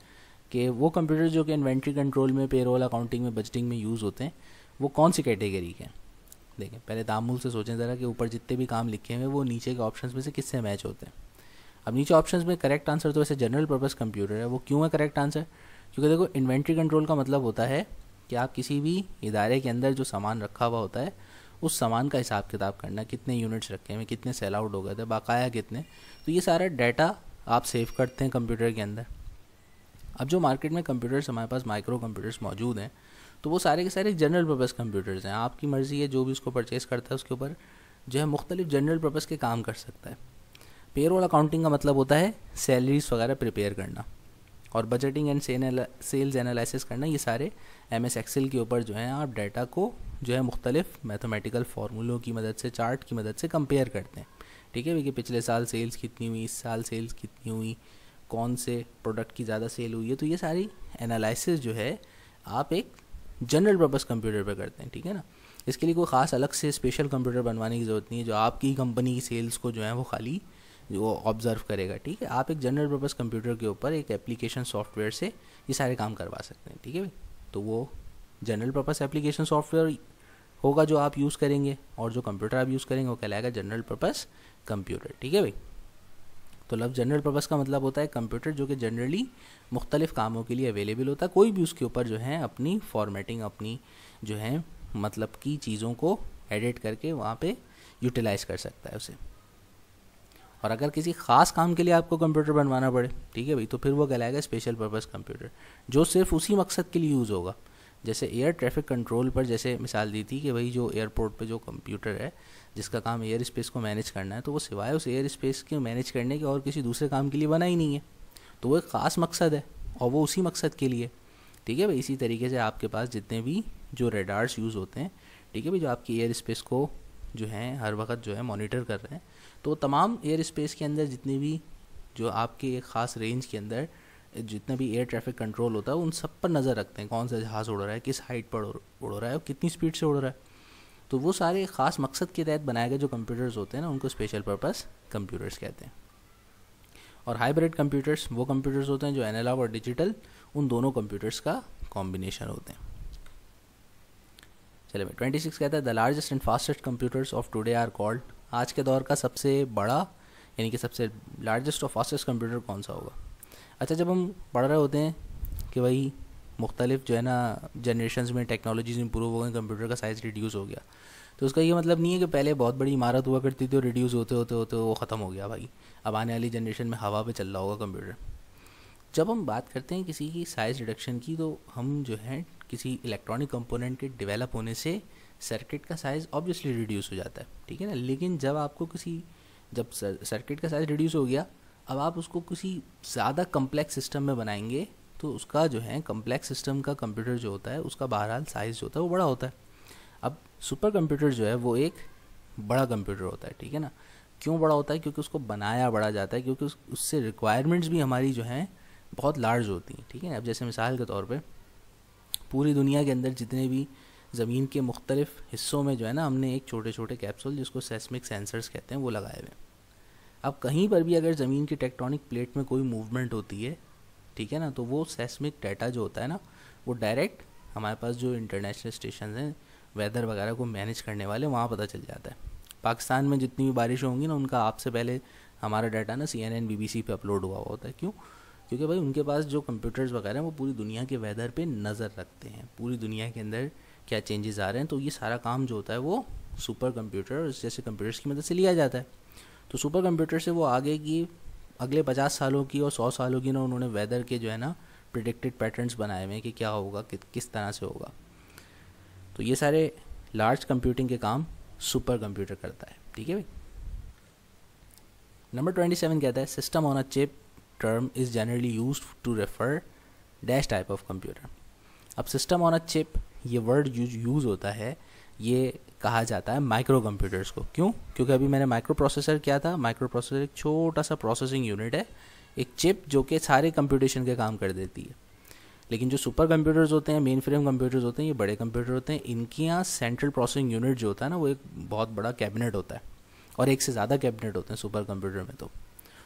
कि वो कंप्यूटर जो कि इन्वेंट्री कंट्रोल में पेरोल अकाउंटिंग में बजटिंग में यूज़ होते हैं वो कौन सी कैटेगरी के हैं देखें पहले तामूल से सोचें ज़रा कि ऊपर जितने भी काम लिखे हुए वो नीचे के ऑप्शन में से किससे मैच होते हैं अब नीचे ऑप्शन में करेक्ट आंसर तो वैसे जनरल पर्पज़ कंप्यूटर है वो क्यों है करेक्ट आंसर क्योंकि देखो इन्वेंट्री कंट्रोल का मतलब होता है कि आप किसी भी इदारे के अंदर जो सामान रखा हुआ होता है उस सामान का हिसाब किताब करना कितने यूनिट्स रखे हैं कितने सेल आउट हो गए थे बाकाया कितने तो ये सारा डाटा आप सेव करते हैं कंप्यूटर के अंदर अब जो मार्केट में कंप्यूटर्स हमारे पास माइक्रो कंप्यूटर्स मौजूद हैं तो वो सारे के सारे जनरल पर्पज़ कंप्यूटर्स हैं आपकी मर्ज़ी है जो भी उसको परचेज़ करता है उसके ऊपर जो है मुख्तलिफ जनरल पर्पज़ के काम कर सकता है पेरोल अकाउंटिंग का मतलब होता है सैलरीज वगैरह प्रिपेयर करना और बजटिंग एंड सेल्स एनालिसिस करना ये सारे एम एस एक्सेल के ऊपर जो है आप डाटा को जो है मुख्तलिफ मैथमेटिकल फार्मूलों की मदद से चार्ट की मदद से कंपेयर करते हैं ठीक है भैया पिछले साल सेल्स कितनी हुई इस साल सेल्स कितनी हुई कौन से प्रोडक्ट की ज़्यादा सेल हुई है तो ये सारी एनालिसिस जो है आप एक जनरल पर्पस कंप्यूटर पर करते हैं ठीक है ना इसके लिए कोई ख़ास अलग से स्पेशल कंप्यूटर बनवाने की ज़रूरत नहीं है जो आपकी कंपनी की सेल्स को जो है वो खाली वो ऑब्जर्व करेगा ठीक है आप एक जनरल पर्पस कंप्यूटर के ऊपर एक एप्लीकेशन सॉफ्टवेयर से ये सारे काम करवा सकते हैं ठीक है तो वो जनरल पर्पस एप्लीकेशन सॉफ्टवेयर होगा जो आप यूज़ करेंगे और जो कंप्यूटर आप यूज़ करेंगे वो कहलाएगा जनरल पर्पस कंप्यूटर ठीक है भाई तो लफ्ज़ जनरल पर्पज़ का मतलब होता है कंप्यूटर जो कि जनरली मुख्तलिफ कामों के लिए अवेलेबल होता है कोई भी उसके ऊपर जो है अपनी फॉर्मेटिंग अपनी जो है मतलब की चीज़ों को एडिट करके वहाँ पे यूटिलाइज़ कर सकता है उसे और अगर किसी ख़ास काम के लिए आपको कंप्यूटर बनवाना पड़े ठीक है भाई तो फिर वो कहलाएगा स्पेशल पर्पज़ कंप्यूटर जो सिर्फ उसी मकसद के लिए यूज़ होगा जैसे एयर ट्रैफिक कंट्रोल पर जैसे मिसाल दी थी कि भाई जो एयरपोर्ट पे जो कंप्यूटर है जिसका काम एयर स्पेस को मैनेज करना है तो वो सिवाय उस एयर स्पेस के मैनेज करने के और किसी दूसरे काम के लिए बना ही नहीं है तो वो एक ख़ास मकसद है और वो उसी मकसद के लिए ठीक है भाई इसी तरीके से आपके पास जितने भी जो रेडार्स यूज़ होते हैं ठीक है भाई जो आपकी एयर स्पेस को जो है हर वक्त जो है मॉनिटर कर रहे हैं तो तमाम एयर स्पेस के अंदर जितने भी जो आपके एक ख़ास रेंज के अंदर जितना भी एयर ट्रैफिक कंट्रोल होता है उन सब पर नज़र रखते हैं कौन सा जहाज़ उड़ रहा है किस हाइट पर उड़ रहा है और कितनी स्पीड से उड़ रहा है तो वो सारे ख़ास मकसद के तहत बनाए गए जो कंप्यूटर्स होते हैं ना उनको स्पेशल पर्पस कंप्यूटर्स कहते हैं और हाइब्रिड कंप्यूटर्स वो कंप्यूटर्स होते हैं जो एनालॉग और डिजिटल उन दोनों कंप्यूटर्स का कॉम्बिनेशन होते हैं चलिए मैं ट्वेंटी सिक्स कहता है the largest and fastest computers of today are called आज के दौर का सबसे बड़ा यानी कि सबसे लार्जेस्ट और फास्टेस्ट कंप्यूटर कौन सा होगा अच्छा जब हम पढ़ रहे होते हैं कि भाई मुख्तलिफ जो है ना जनरेशन में टेक्नोलॉजीज़ इंप्रूव हो गई कंप्यूटर का साइज़ रिड्यूस हो गया तो उसका ये मतलब नहीं है कि पहले बहुत बड़ी इमारत हुआ करती थी और रिड्यूस होते होते होते वो ख़त्म हो गया भाई अब आने वाली जनरेशन में हवा पे चल रहा होगा कंप्यूटर जब हम बात करते हैं किसी की साइज़ रिडक्शन की तो हम जो है किसी इलेक्ट्रॉनिक कंपोनेंट के डेवलप होने से सर्किट का साइज़ ऑब्वियसली रिड्यूस हो जाता है ठीक है ना लेकिन जब आपको किसी जब सर्किट का साइज़ रिड्यूस हो गया अब आप उसको किसी ज़्यादा कम्प्लेक्स सिस्टम में बनाएंगे तो उसका जो है कम्प्लेक्स सिस्टम का कंप्यूटर जो होता है उसका बहरहाल साइज़ जो होता है वो बड़ा होता है अब सुपर कंप्यूटर जो है वो एक बड़ा कंप्यूटर होता है ठीक है ना क्यों बड़ा होता है क्योंकि उसको बनाया बड़ा जाता है क्योंकि उस, उससे रिक्वायरमेंट्स भी हमारी जो हैं बहुत लार्ज होती हैं ठीक है ना अब जैसे मिसाल के तौर पर पूरी दुनिया के अंदर जितने भी ज़मीन के मुख्तलिफ हिस्सों में जो है ना हमने एक छोटे छोटे कैप्सूल जिसको सेस्मिक सेंसर्स कहते हैं वो लगाए हुए हैं अब कहीं पर भी अगर ज़मीन की टेक्टोनिक प्लेट में कोई मूवमेंट होती है ठीक है ना तो वो सेस्मिक डाटा जो होता है ना वो डायरेक्ट हमारे पास जो इंटरनेशनल स्टेशन हैं वेदर वगैरह को मैनेज करने वाले वहाँ पता चल जाता है पाकिस्तान में जितनी भी बारिश होंगी ना उनका आपसे पहले हमारा डाटा ना C N N B B C पर अपलोड हुआ होता है क्यों क्योंकि भाई उनके पास जो कंप्यूटर्स वगैरह हैं वो पूरी दुनिया के वेदर पर नज़र रखते हैं पूरी दुनिया के अंदर क्या चेंजेस आ रहे हैं तो ये सारा काम जो होता है वो सुपर कंप्यूटर जैसे कंप्यूटर्स की मदद से लिया जाता है तो सुपर कंप्यूटर से वो आगे की अगले पचास सालों की और सौ सालों की ना उन्होंने वेदर के जो है ना प्रिडिक्टेड पैटर्न्स बनाए हुए हैं कि क्या होगा कि, किस तरह से होगा तो ये सारे लार्ज कंप्यूटिंग के काम सुपर कंप्यूटर करता है ठीक है भाई नंबर ट्वेंटी सेवन कहता है system on a chip term is generally use to refer dash type of computer अब सिस्टम ऑन अ चिप ये वर्ड यूज यूज़ होता है ये कहा जाता है माइक्रो कंप्यूटर्स को क्यों क्योंकि अभी मैंने माइक्रो प्रोसेसर क्या था माइक्रो प्रोसेसर एक छोटा सा प्रोसेसिंग यूनिट है एक चिप जो कि सारे कंप्यूटेशन के काम कर देती है लेकिन जो सुपर कंप्यूटर्स होते हैं मेन फ्रेम कंप्यूटर्स होते हैं ये बड़े कंप्यूटर होते हैं इनके यहाँ सेंट्रल प्रोसेसिंग यूनिट जो होता है ना वो एक बहुत बड़ा कैबिनेट होता है और एक से ज़्यादा कैबिनेट होते हैं सुपर कंप्यूटर में तो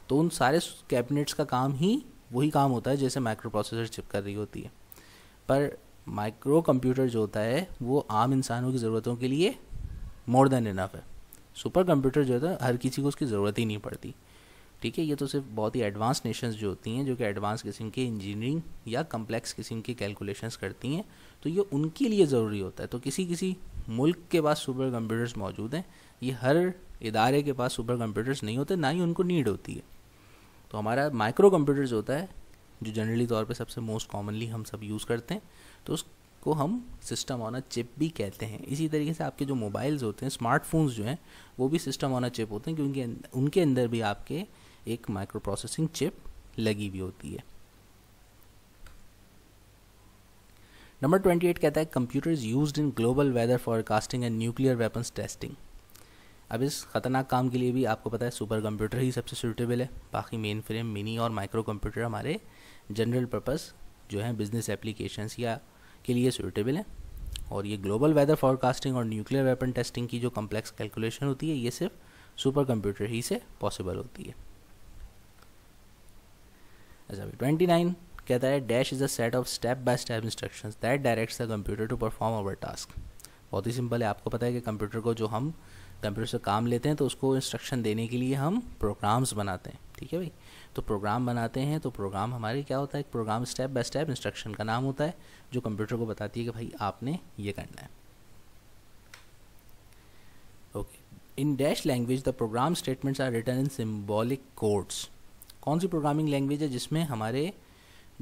तो उन सारे कैबिनेट्स का काम ही वही काम होता है जैसे माइक्रो प्रोसेसर चिप कर रही होती है पर माइक्रो कंप्यूटर जो होता है वो आम इंसानों की ज़रूरतों के लिए मोर देन इनफ है सुपर कंप्यूटर जो है तो हर किसी को उसकी ज़रूरत ही नहीं पड़ती ठीक है ये तो सिर्फ बहुत ही एडवांस नेशंस जो होती हैं जो कि एडवांस किस्म के इंजीनियरिंग या कम्प्लेक्स किस्म की कैलकुलेशंस करती हैं तो ये उनके लिए ज़रूरी होता है तो किसी किसी मुल्क के पास सुपर कंप्यूटर्स मौजूद हैं ये हर इदारे के पास सुपर कंप्यूटर्स नहीं होते ना ही उनको नीड होती है तो हमारा माइक्रो कंप्यूटर्स होता है जो जनरली तौर पर सबसे मोस्ट कॉमनली हम सब यूज़ करते हैं तो उस को हम सिस्टम ऑन अ चिप भी कहते हैं इसी तरीके से आपके जो मोबाइल्स होते हैं स्मार्टफोन्स जो हैं वो भी सिस्टम ऑन अ चिप होते हैं क्योंकि अं-, उनके अंदर भी आपके एक माइक्रो प्रोसेसिंग चिप लगी हुई होती है नंबर ट्वेंटी एट कहता है is use in global weather forecasting and nuclear weapons testing अब इस खतरनाक काम के लिए भी आपको पता है सुपर कंप्यूटर ही सबसे सूटेबल है बाकी मेन फ्रेम मिनी और माइक्रो कंप्यूटर हमारे जनरल पर्पस जो हैं बिजनेस एप्लीकेशंस या के लिए सूटेबल है और ये ग्लोबल वेदर फॉरकास्टिंग और न्यूक्लियर वेपन टेस्टिंग की जो कम्प्लेक्स कैलकुलेशन होती है ये सिर्फ सुपर कंप्यूटर ही से पॉसिबल होती है अच्छा अभी ट्वेंटी नाइन कहता है dash is a set of step by step instructions that directs the computer to perform our task बहुत ही सिंपल है आपको पता है कि कंप्यूटर को जो हम कंप्यूटर से काम लेते हैं तो उसको इंस्ट्रक्शन देने के लिए हम प्रोग्राम्स बनाते हैं ठीक है भाई तो प्रोग्राम बनाते हैं तो प्रोग्राम हमारे क्या होता है एक program step by step instruction का नाम होता है जो कंप्यूटर को बताती है कि भाई आपने ये करना है okay in dash language the program statements are written in symbolic codes कौन सी प्रोग्रामिंग लैंग्वेज है जिसमें हमारे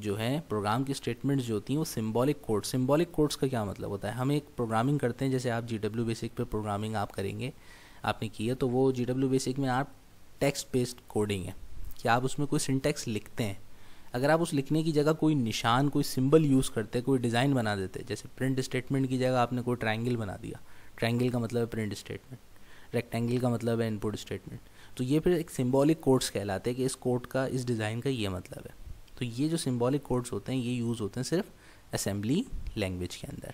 जो है प्रोग्राम की स्टेटमेंट्स जो होती हैं वो सिम्बॉलिक कोड सिम्बॉलिक कोड्स का क्या मतलब होता है हम एक प्रोग्रामिंग करते हैं जैसे आप जी डब्ल्यू बेसिक पर प्रोग्रामिंग आप करेंगे आपने की है तो वो जी डब्ल्यू बेसिक में आप टेक्स्ट बेस्ड कोडिंग है कि आप उसमें कोई सिंटेक्स लिखते हैं अगर आप उस लिखने की जगह कोई निशान कोई सिंबल यूज़ करते कोई डिज़ाइन बना देते जैसे प्रिंट स्टेटमेंट की जगह आपने कोई ट्रायंगल बना दिया ट्रायंगल का मतलब है प्रिंट स्टेटमेंट रेक्टेंगल का मतलब है इनपुट स्टेटमेंट तो ये फिर एक सिम्बॉलिक कोड्स कहलाते हैं कि इस कोड का इस डिज़ाइन का ये मतलब है तो ये जो सिम्बॉलिक कोड्स होते हैं ये यूज़ होते हैं सिर्फ असेंबली लैंग्वेज के अंदर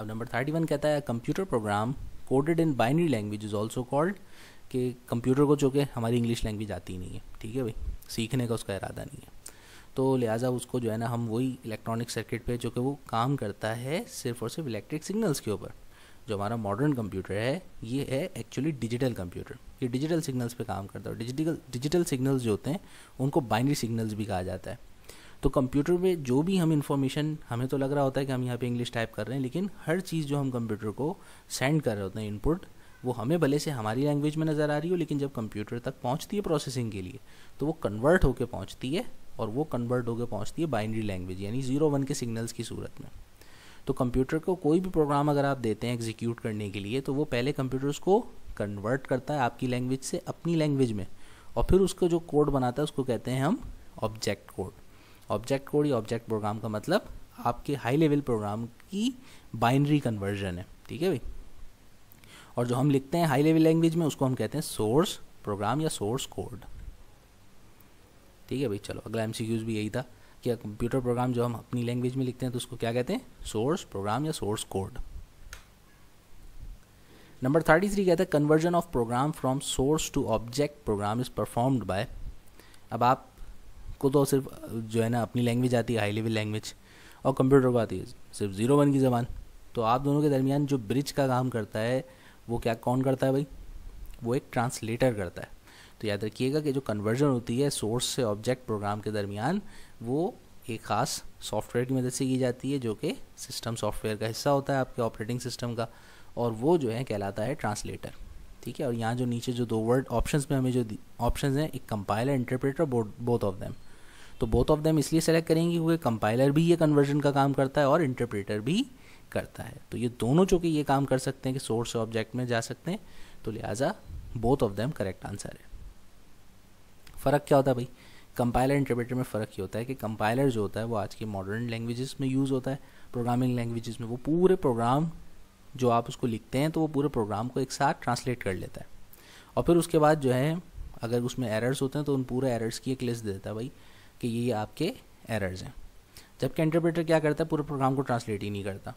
अब नंबर थर्टी वन कहता है computer program coded in binary language is also called कि कंप्यूटर को चूँकि हमारी इंग्लिश लैंग्वेज आती नहीं है ठीक है भाई सीखने का उसका इरादा नहीं है तो लिहाजा उसको जो है ना हम वही इलेक्ट्रॉनिक सर्किट पे जो कि वो काम करता है सिर्फ और सिर्फ इलेक्ट्रिक सिग्नल्स के ऊपर जो हमारा मॉडर्न कंप्यूटर है ये है एक्चुअली डिजिटल कंप्यूटर ये डिजिटल सिग्नल्स पे काम करता है डिजिटल डिजिटल सिग्नल्स जो होते हैं उनको बाइनरी सिग्नल्स भी कहा जाता है तो कंप्यूटर में जो भी हम इंफॉर्मेशन हमें तो लग रहा होता है कि हम यहाँ पे इंग्लिश टाइप कर रहे हैं लेकिन हर चीज़ जो हम कंप्यूटर को सेंड कर रहे होते हैं इनपुट वो हमें भले से हमारी लैंग्वेज में नज़र आ रही हो लेकिन जब कंप्यूटर तक पहुँचती है प्रोसेसिंग के लिए तो वो कन्वर्ट होकर पहुँचती है और वो कन्वर्ट होकर पहुँचती है बाइनरी लैंग्वेज यानी ज़ीरो वन के सिग्नल्स की सूरत में तो कंप्यूटर को कोई भी प्रोग्राम अगर आप देते हैं एग्जीक्यूट करने के लिए तो वो पहले कंप्यूटर्स को कन्वर्ट करता है आपकी लैंग्वेज से अपनी लैंग्वेज में और फिर उसको जो कोड बनाता है उसको कहते हैं हम ऑब्जेक्ट कोड ऑब्जेक्ट कोड या ऑब्जेक्ट प्रोग्राम का मतलब आपके हाई लेवल प्रोग्राम की बाइनरी कन्वर्जन है ठीक है भाई और जो हम लिखते हैं हाई लेवल लैंग्वेज में उसको हम कहते हैं सोर्स प्रोग्राम या सोर्स कोड ठीक है भाई चलो अगला एम भी यही था कि कंप्यूटर प्रोग्राम जो हम अपनी लैंग्वेज में लिखते हैं तो उसको क्या कहते हैं सोर्स प्रोग्राम या source code number thirty three कहता है conversion of program from source to object program is performed by अब आप को तो सिर्फ जो है ना अपनी लैंग्वेज आती है हाई लेवल लैंग्वेज और कंप्यूटर को आती है सिर्फ ज़ीरो वन की ज़बान तो आप दोनों के दरमियान जो ब्रिज का काम करता है वो क्या कौन करता है भाई वो एक ट्रांसलेटर करता है तो याद रखिएगा कि जो कन्वर्जन होती है सोर्स से ऑब्जेक्ट प्रोग्राम के दरमियान वो एक ख़ास सॉफ्टवेयर की मदद से की जाती है जो कि सिस्टम सॉफ्टवेयर का हिस्सा होता है आपके ऑपरेटिंग सिस्टम का और वो जो है कहलाता है ट्रांसलेटर ठीक है और यहाँ जो नीचे जो दो वर्ड ऑप्शंस में हमें जो ऑप्शंस हैं एक compiler interpreter both of them तो बोथ ऑफ देम इसलिए सेलेक्ट करेंगे क्योंकि कंपाइलर भी ये कन्वर्जन का काम करता है और इंटरप्रेटर भी करता है तो ये दोनों चूँकि ये काम कर सकते हैं कि सोर्स ऑब्जेक्ट में जा सकते हैं तो लिहाजा both of them correct answer है फ़र्क क्या होता है भाई कंपाइलर इंटरप्रेटर में फ़र्क ये होता है कि कंपाइलर जो होता है वो आज की मॉडर्न लैंग्वेजेस में यूज़ होता है प्रोग्रामिंग लैंग्वेजेस में वो पूरे प्रोग्राम जो आप उसको लिखते हैं तो वो पूरे प्रोग्राम को एक साथ ट्रांसलेट कर लेता है और फिर उसके बाद जो है अगर उसमें एरर्स होते हैं तो उन पूरे एरर्स की एक लिस्ट देता है भाई कि ये आपके एरर्स हैं जबकि इंटरप्रेटर क्या करता है पूरे प्रोग्राम को ट्रांसलेट ही नहीं करता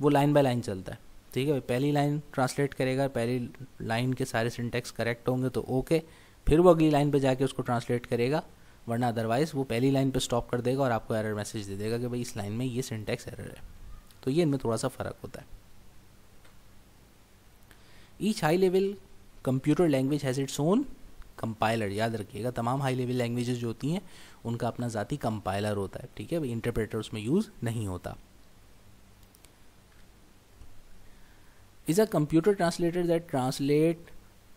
वो लाइन बाय लाइन चलता है ठीक है पहली लाइन ट्रांसलेट करेगा पहली लाइन के सारे सिंटेक्स करेक्ट होंगे तो ओके फिर वो अगली लाइन पर जाके उसको ट्रांसलेट करेगा वरना अदरवाइज़ वो पहली लाइन पर स्टॉप कर देगा और आपको एरर मैसेज दे देगा कि भाई इस लाइन में ये सिंटेक्स एरर है तो ये इनमें थोड़ा सा फ़र्क होता है each high level computer language has its own compiler याद रखिएगा तमाम हाई लेवल लैंग्वेजेस जो होती हैं उनका अपना जाति कंपाइलर होता है ठीक है इंटरप्रेटर उसमें यूज़ नहीं होता is a computer translator that translate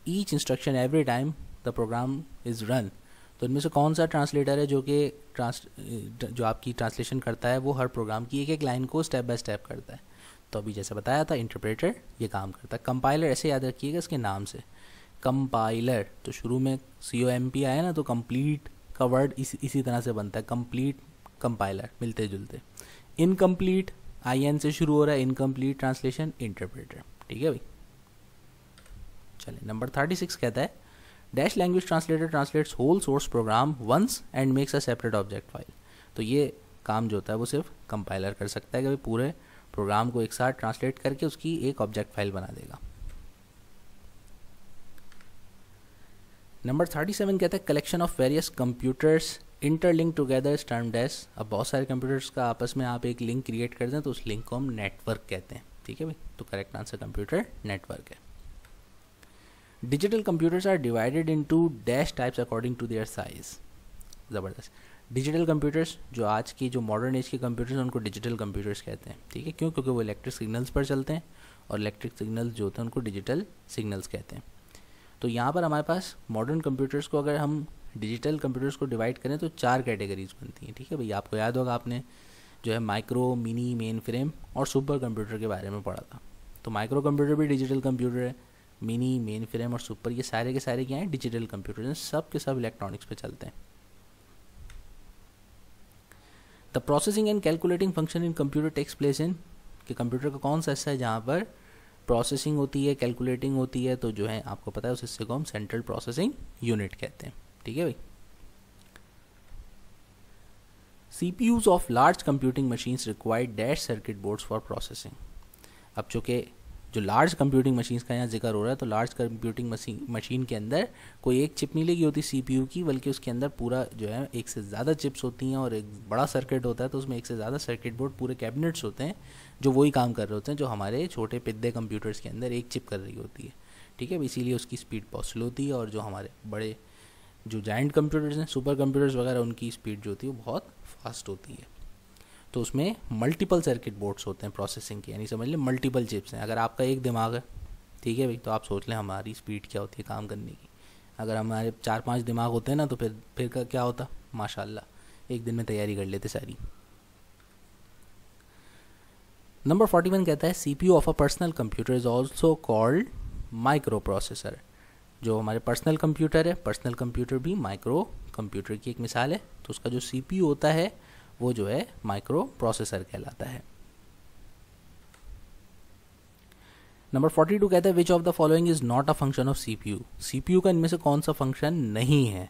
each instruction every time the program is run तो इनमें से कौन सा ट्रांसलेटर है जो कि ट्रांस जो आपकी ट्रांसलेशन करता है वो हर प्रोग्राम की एक एक लाइन को स्टेप बाय स्टेप करता है तो अभी जैसे बताया था इंटरप्रेटर ये काम करता है कंपाइलर ऐसे याद रखिएगा इसके नाम से कंपाइलर तो शुरू में सी ओ एम पी आया ना तो कंप्लीट का वर्ड इसी इसी तरह से बनता है कंप्लीट कंपाइलर मिलते जुलते इनकम्प्लीट आई एन से शुरू हो रहा है इनकम्प्लीट ट्रांसलेशन इंटरप्रेटर ठीक है भाई चलिए नंबर थर्टी सिक्स कहता है dash language translator translates whole source program once and makes a separate object file तो ये काम जो होता है वो सिर्फ कंपाइलर कर सकता है कि पूरे प्रोग्राम को एक साथ ट्रांसलेट करके उसकी एक ऑब्जेक्ट फाइल बना देगा नंबर थर्टी सेवन कहता है collection of various computers interlink together is term dash अब बहुत सारे कंप्यूटर्स का आपस में आप एक लिंक क्रिएट कर दें तो उस लिंक को हम नेटवर्क कहते हैं ठीक है भाई तो करेक्ट आंसर कंप्यूटर नेटवर्क है digital computers are divided into dash types according to their size ज़बरदस्त डिजिटल कंप्यूटर्स जो आज की जो मॉडर्न एज के कंप्यूटर्स हैं उनको डिजिटल कंप्यूटर्स कहते हैं ठीक है क्यों क्योंकि वो इलेक्ट्रिक सिग्नल्स पर चलते हैं और इलेक्ट्रिक सिग्नल्स जो होते हैं उनको डिजिटल सिग्नल्स कहते हैं तो यहाँ पर हमारे पास मॉडर्न कंप्यूटर्स को अगर हम डिजिटल कंप्यूटर्स को डिवाइड करें तो चार कैटेगरीज बनती हैं ठीक है भैया आपको याद होगा आपने जो है माइक्रो मिनी मेन फ्रेम और सुपर कंप्यूटर के बारे में पढ़ा था तो माइक्रो कंप्यूटर भी डिजिटल कंप्यूटर है मिनी मेन फ्रेम और सुपर ये सारे के सारे क्या हैं डिजिटल कंप्यूटर हैं सब के सब इलेक्ट्रॉनिक्स पे चलते हैं the processing and calculating function in computer takes place in कि कंप्यूटर का कौन सा हिस्सा है जहाँ पर प्रोसेसिंग होती है कैलकुलेटिंग होती है तो जो है आपको पता है उस हिस्से को हम सेंट्रल प्रोसेसिंग यूनिट कहते हैं ठीक है भाई use of large computing machines required dash circuit boards for processing अब चूंकि जो लार्ज कंप्यूटिंग मशीन्स का यहाँ जिक्र हो रहा है तो लार्ज कंप्यूटिंग मशीन मशीन के अंदर कोई एक चिप नहीं लगी होती सीपीयू की बल्कि उसके अंदर पूरा जो है एक से ज़्यादा चिप्स होती हैं और एक बड़ा सर्किट होता है तो उसमें एक से ज़्यादा सर्किट बोर्ड पूरे कैबिनेट्स होते हैं जो वही काम कर रहे होते हैं जो हमारे छोटे पिद्दे कंप्यूटर्स के अंदर एक चिप कर रही होती है ठीक है इसीलिए उसकी स्पीड बहुत स्लो होती है और जो हमारे बड़े जो जाइंट कंप्यूटर्स हैं सुपर कंप्यूटर्स वगैरह उनकी स्पीड जो होती है वो बहुत फास्ट होती है तो उसमें मल्टीपल सर्किट बोर्ड्स होते हैं प्रोसेसिंग के यानी समझ लें मल्टीपल चिप्स हैं अगर आपका एक दिमाग है ठीक है भाई तो आप सोच लें हमारी स्पीड क्या होती है काम करने की अगर हमारे चार पांच दिमाग होते हैं ना तो फिर फिर का क्या होता माशाल्लाह एक दिन में तैयारी कर लेते सारी नंबर फोर्टी वन कहता है C P U of a personal computer is also called microprocessor जो हमारे पर्सनल कंप्यूटर है पर्सनल कंप्यूटर भी माइक्रो कंप्यूटर की एक मिसाल है तो उसका जो सी पी यू होता है वो जो है माइक्रो प्रोसेसर कहलाता है नंबर फोर्टी टू कहता है which of the following is not a function of CPU CPU का इनमें से कौन सा फंक्शन नहीं है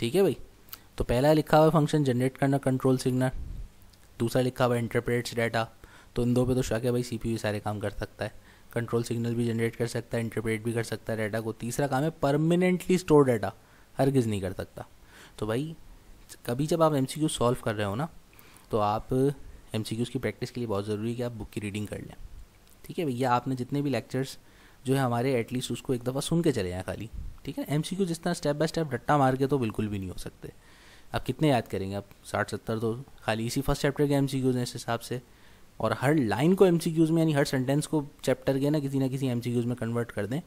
ठीक है भाई तो पहला लिखा हुआ फंक्शन जनरेट करना कंट्रोल सिग्नल दूसरा लिखा हुआ इंटरप्रेट्स डाटा तो इन दो पे तो शक है भाई सीपीयू सारे काम कर सकता है कंट्रोल सिग्नल भी जनरेट कर सकता है इंटरप्रेट भी कर सकता है डाटा को तीसरा काम है परमानेंटली स्टोर डाटा हरगिज़ नहीं कर सकता तो भाई कभी जब आप एम सी क्यू सॉल्व कर रहे हो ना तो आप एम की प्रैक्टिस के लिए बहुत ज़रूरी है कि आप बुक की रीडिंग कर लें ठीक है भैया आपने जितने भी लेक्चर्स जो है हमारे एटलीस्ट उसको एक दफ़ा सुन के चले जाएँ खाली ठीक है एम जिस तरह स्टेप बाय स्टेप रट्टा मार के तो बिल्कुल भी नहीं हो सकते आप कितने याद करेंगे आप साठ सत्तर तो खाली इसी फर्स्ट चैप्टर के एम हैं इस हिसाब से और हर लाइन को एम में यानी हर सेंटेंस को चैप्टर के ना किसी ना किसी एम में कन्वर्ट कर दें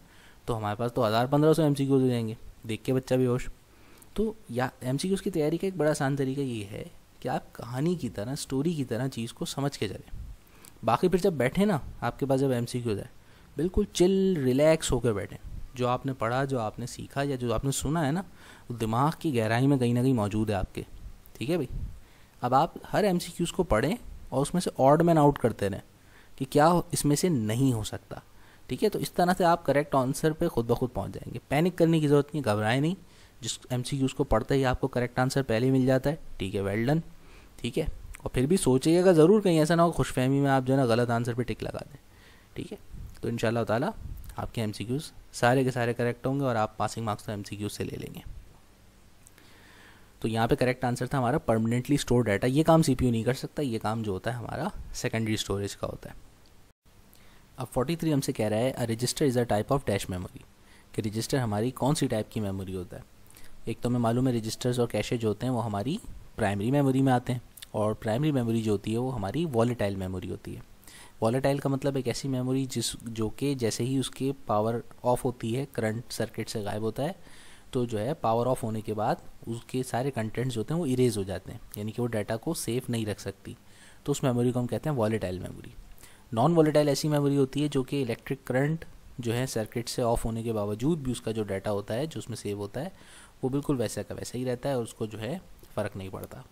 तो हमारे पास तो हज़ार पंद्रह सौ एम हो जाएंगे देख के बच्चा बेहोश तो या एम की तैयारी का एक बड़ा आसान तरीका ये है कि आप कहानी की तरह स्टोरी की तरह चीज़ को समझ के चलें बाकी फिर जब बैठें ना आपके पास जब एम सी क्यूज जाए बिल्कुल चिल रिलैक्स होकर बैठें जो आपने पढ़ा जो आपने सीखा या जो आपने सुना है ना वो दिमाग की गहराई में कहीं ना कहीं मौजूद है आपके ठीक है भाई अब आप हर एम सी क्यूज़ को पढ़ें और उसमें से ऑर्ड मैन आउट करते रहें कि क्या इसमें से नहीं हो सकता ठीक है तो इस तरह से आप करेक्ट आंसर पे खुद ब खुद पहुंच जाएंगे पैनिक करने की ज़रूरत नहीं घबराएं नहीं जिस एम को पढ़ते ही आपको करेक्ट आंसर पहले ही मिल जाता है ठीक है वेल डन ठीक है और फिर भी सोचिएगा ज़रूर कहीं ऐसा ना हो खुशफहमी में आप जो है ना गलत आंसर पे टिक लगा दें ठीक है तो इन ताला आपके एम सारे के सारे करेक्ट होंगे और आप पासिंग मार्क्स तो एम से ले लेंगे तो यहाँ पे करेक्ट आंसर था हमारा परमानेंटली स्टोर डाटा ये काम सी नहीं कर सकता ये काम जो होता है हमारा सेकेंडरी स्टोरेज का होता है अब 43 हमसे कह रहा है a register is a type of dash memory कि रजिस्टर हमारी कौन सी टाइप की मेमोरी होता है एक तो हमें मालूम है रजिस्टर्स और कैशे जो होते हैं वो हमारी प्राइमरी मेमोरी में आते हैं और प्राइमरी मेमोरी जो होती है वो हमारी वॉलेटाइल मेमोरी होती है वॉलेटाइल का मतलब एक ऐसी मेमोरी जिस जो कि जैसे ही उसके पावर ऑफ होती है करंट सर्किट से गायब होता है तो जो है पावर ऑफ होने के बाद उसके सारे कंटेंट्स होते हैं वो इरेज हो जाते हैं यानी कि वो डाटा को सेफ नहीं रख सकती तो उस मेमोरी को हम कहते हैं वॉलेटाइल मेमोरी नॉन वॉलेटाइल ऐसी मेमोरी होती है जो कि इलेक्ट्रिक करंट जो है सर्किट से ऑफ होने के बावजूद भी उसका जो डाटा होता है जो उसमें सेव होता है वो बिल्कुल वैसा का वैसा ही रहता है और उसको जो है फ़र्क नहीं पड़ता